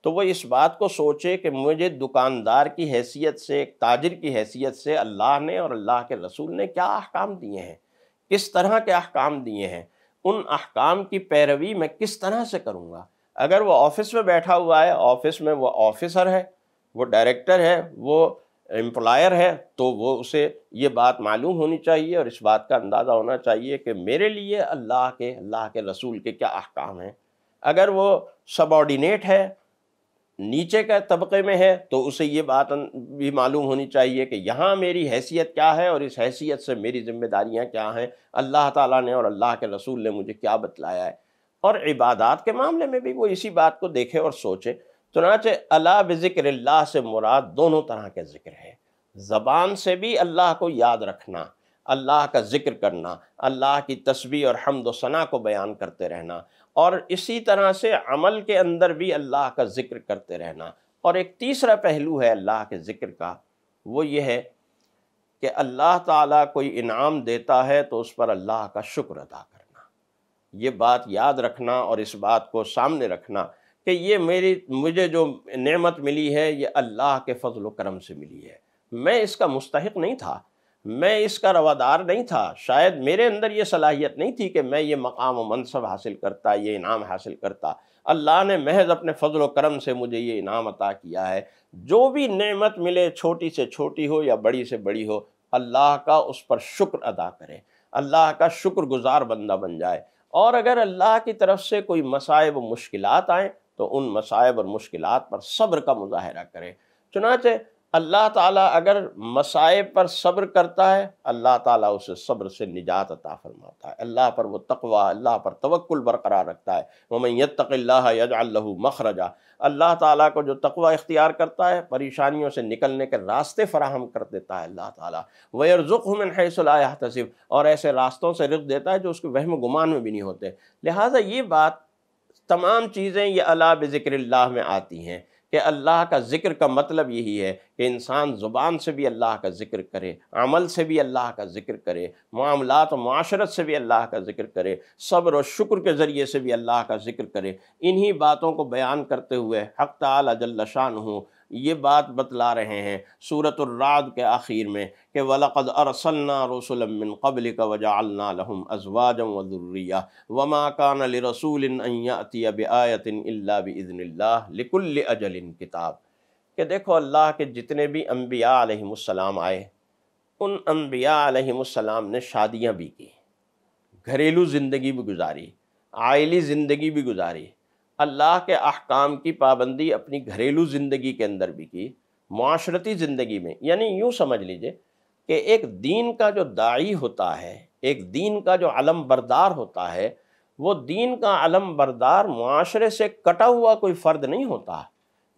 तो वो इस बात को सोचे कि मुझे दुकानदार की हैसियत से एक ताजिर की हैसियत से अल्लाह ने और अल्लाह के रसूल ने क्या अहकाम दिए हैं किस तरह के अहकाम दिए हैं उन अहकाम की पैरवी मैं किस तरह से करूँगा अगर वो ऑफिस में बैठा हुआ है ऑफिस में वो ऑफिसर है वो डायरेक्टर है वो एम्प्लॉयर है तो वो उसे ये बात मालूम होनी चाहिए और इस बात का अंदाज़ा होना चाहिए कि मेरे लिए अल्लाह के अल्लाह के रसूल के क्या अहकाम हैं अगर वो सबॉर्डिनेट है नीचे के तबके में है तो उसे ये बात भी मालूम होनी चाहिए कि यहाँ मेरी हैसियत क्या है और इस हैसियत से मेरी ज़िम्मेदारियाँ क्या हैं अल्लाह ताला ने और अल्लाह के रसूल ने मुझे क्या बतलाया है और इबादत के मामले में भी वो इसी बात को देखे और सोचे चुनाचे अला बिक्र से मुराद दोनों तरह के ज़िक्र है ज़बान से भी अल्लाह को याद रखना अल्लाह का ज़िक्र करना अल्लाह की तस्वीर और हमदोसना को बयान करते रहना और इसी तरह से अमल के अंदर भी अल्लाह का ज़िक्र करते रहना और एक तीसरा पहलू है अल्लाह के ज़िक्र का वो ये है कि अल्लाह ताला कोई इनाम देता है तो उस पर अल्लाह का शुक्र अदा करना ये बात याद रखना और इस बात को सामने रखना कि ये मेरी मुझे जो नेमत मिली है ये अल्लाह के फजल करम से मिली है मैं इसका मुस्तक नहीं था मैं इसका रवादार नहीं था शायद मेरे अंदर ये सलाहियत नहीं थी कि मैं ये मकाम व मनसब हासिल करता ये इनाम हासिल करता अल्लाह ने महज अपने फ़जल करम से मुझे ये इनाम अता किया है जो भी नेमत मिले छोटी से छोटी हो या बड़ी से बड़ी हो अल्लाह का उस पर शुक्र अदा करें अल्लाह का शुक्रगुजार बंदा बन जाए और अगर अल्लाह की तरफ से कोई मसायब मुश्किल आएँ तो उन मसायब और मुश्किल पर सब्र का मुजाहरा करें चुनाचे अल्लाह ताला अगर मसाइब पर सब्र करता है अल्लाह ताला उसे सब्र से निजात अता फरमाता है अल्लाह पर वो तकवा अल्लाह पर तवक्ल बरकरार रखता है ममैत तकल्लाजल्लू मखरजा अल्लाह ताला को जो तकवा इख्तियार करता है परेशानियों से निकलने के रास्ते फराहम कर देता है अल्लाह ताला वयरजुकमिन हैसलाह तसिब और ऐसे रास्तों से रिक देता है जो उसके वहम गुमान में भी नहीं होते लिहाजा ये बात तमाम चीज़ें ये अला बिक्र में आती हैं कि अल्लाह का ज़िक्र का मतलब यही है कि इंसान ज़ुबान से भी अल्लाह का ज़िक्र करे अमल से भी अल्लाह का ज़िक्र करे मामलात माशरत से भी अल्लाह का ज़िक्र करे सब्र और शुक्र के ज़रिए से भी अल्लाह का ज़िक्र करे इन्हीं बातों को बयान करते हुए हक़ ताल अजल्ला हूँ ये बात बतला रहे हैं सूरत राद के आखिर में कि वलक़द अरसलना रसुलमिन कबल का वजालना लहम अजवाजम वज़ुर्रिया वमा कान रसूलती आयतिन लिकुल्ल अजलिन किताब कि देखो अल्लाह के जितने भी अम्बिया आलम आए उन अम्बिया आलम ने शादियाँ भी की घरेलू ज़िंदगी भी गुजारी आयली ज़िंदगी भी गुजारी अल्लाह के अहकाम की पाबंदी अपनी घरेलू ज़िंदगी के अंदर भी की माशरती ज़िंदगी में यानी यूँ समझ लीजिए कि एक दीन का जो दाई होता है एक दीन का जो अलम बरदार होता है वो दीन का अलम बरदार माशरे से कटा हुआ कोई फ़र्द नहीं होता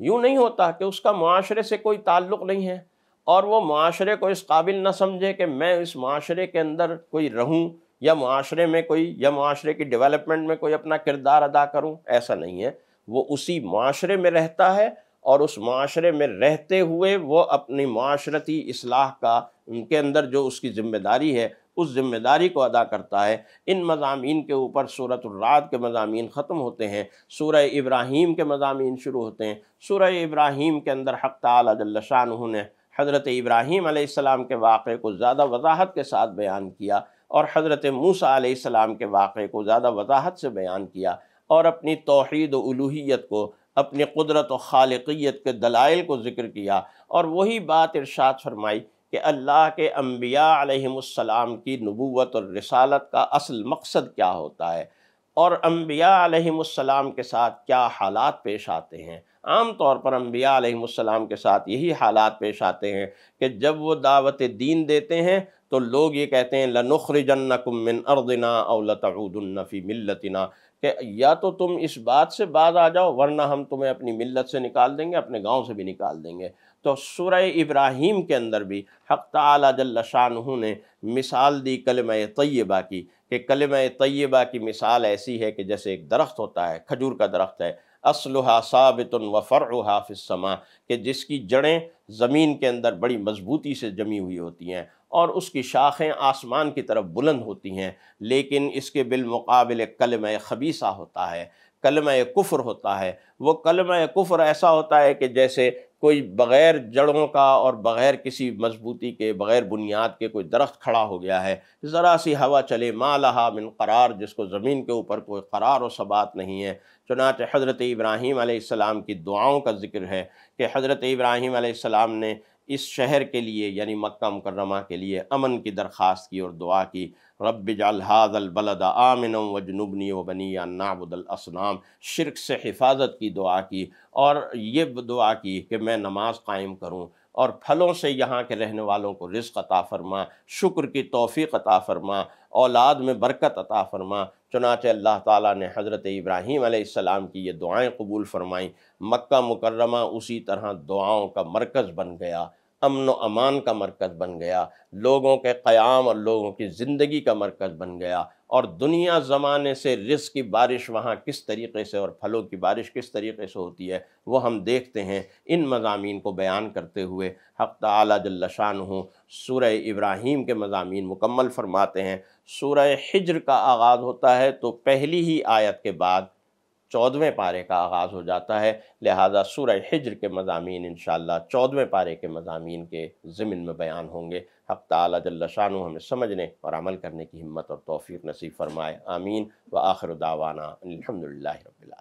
यूँ नहीं होता कि उसका माशरे से कोई ताल्लुक़ नहीं है और वो माशरे को इस काबिल ना समझे कि मैं इस माशरे के अंदर कोई रहूँ या माशरे में कोई या माशरे की डेवलपमेंट में कोई अपना किरदार अदा करूँ ऐसा नहीं है वो उसी माशरे में रहता है और उस माशरे में रहते हुए वो अपनी माशरती असलाह का उनके अंदर जो उसकी ज़िम्मेदारी है उस जिम्मेदारी को अदा करता है इन मजामी के ऊपर सूरत रात के मजामी ख़त्म होते हैं सूर इब्राहिम के मजामी शुरू होते हैं सूर इब्राहिम के अंदर हक़ ने हज़रत इब्राहीम के वाक़े को ज़्यादा वजाहत के साथ बयान किया और हज़रत मूसा आसमाम के वाक़े को ज़्यादा वजाहत से बयान किया और अपनी तोहद वलूहीत को अपनी कुदरत व ख़ालक़ीत के दलाइल को ज़िक्र किया और वही बात इर्शाद फरमाई कि अल्लाह के अम्बिया अम्बियाम की नबूत और रसालत का असल मकसद क्या होता है और अम्बिया अम्बियाम के साथ क्या हालात पेश आते हैं आम तौर पर अम्बिया अम्बियाम के साथ यही हालात पेश आते हैं कि जब वो दावत दीन देते हैं तो लोग ये कहते हैं लनुखरजन्नकुमिन अर्दना अवलतउदन्नफ़ी मिलतना कि या तो तुम इस बात से बाज आ जाओ वरना हम तुम्हें अपनी मिलत से निकाल देंगे अपने गांव से भी निकाल देंगे तो सुर इब्राहीम के अंदर भी हक तल्लाशाह ने मिसाल दी कलम तय्यबा की कि कलम तय्यबा की मिसाल ऐसी है कि जैसे एक दरख्त होता है खजूर का दरख्त है असलहा साबित व फ़र हाफिसमा कि जिसकी जड़ें ज़मीन के अंदर बड़ी मजबूती से जमी हुई होती हैं और उसकी शाखें आसमान की तरफ बुलंद होती हैं लेकिन इसके बिलमुकाबले कलम खबीसा होता है कलम कुफ़्र होता है वो कलम कुफ़्र ऐसा होता है कि जैसे कोई बग़ैर जड़ों का और बग़ैर किसी मजबूती के बग़ैर बुनियाद के कोई दरख्त खड़ा हो गया है ज़रा सी हवा चले माल मिन करार जिसको ज़मीन के ऊपर कोई करार और सबात नहीं है चुनाच हज़रत इब्राहीम आसमाम की दुआओं का ज़िक्र है कि हज़रत इब्राहीम आसमाम ने इस शहर के लिए यानी मक्का मुकर्रमा के लिए अमन की दरख्वास्त की और दुआ की रब जालहाज़लबलद आमिन व जनूबनी व बनी नाबुदलसनाम शिरक से हिफाजत की दुआ की और ये दुआ की कि मैं नमाज कायम करूँ और फलों से यहाँ के रहने वालों को रिस्क अता फरमा शुक्र की तोफ़ी अता फरमा औलाद में बरकत अता फरमा चुनाच अल्लाह ताला ने हज़रत इब्राहीम आसमाम की ये दुआएं कबूल फरमाईं मक्का मुकर्रमा उसी तरह दुआओं का मरकज़ बन गया अमन व अमान का मरकज़ बन गया लोगों के क़याम और लोगों की ज़िंदगी का मरकज़ बन गया और दुनिया ज़माने से रिस की बारिश वहाँ किस तरीके से और फलों की बारिश किस तरीके से होती है वो हम देखते हैं इन मजामी को बयान करते हुए हक़ ताली जल्लाशान हूँ सूर इब्राहीम के मजामी मुकम्मल फरमाते हैं सूर हिजर का आगाज़ होता है तो पहली ही आयत के बाद चौदहवें पारे का आगाज़ हो जाता है लिहाजा सूरह हिजर के मजामी इन चौदहवें पारे के मजामी के ज़मीन में बयान होंगे हक ताली शानु हमें समझने और अमल करने की हिम्मत और तोफ़ी नसीब फरमाए आमीन व आखिर दावाना अलहमदिल्ला रबालमीन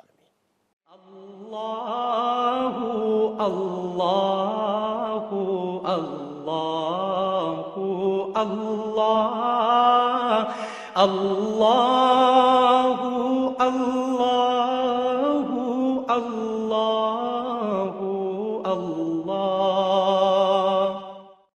الله الله الله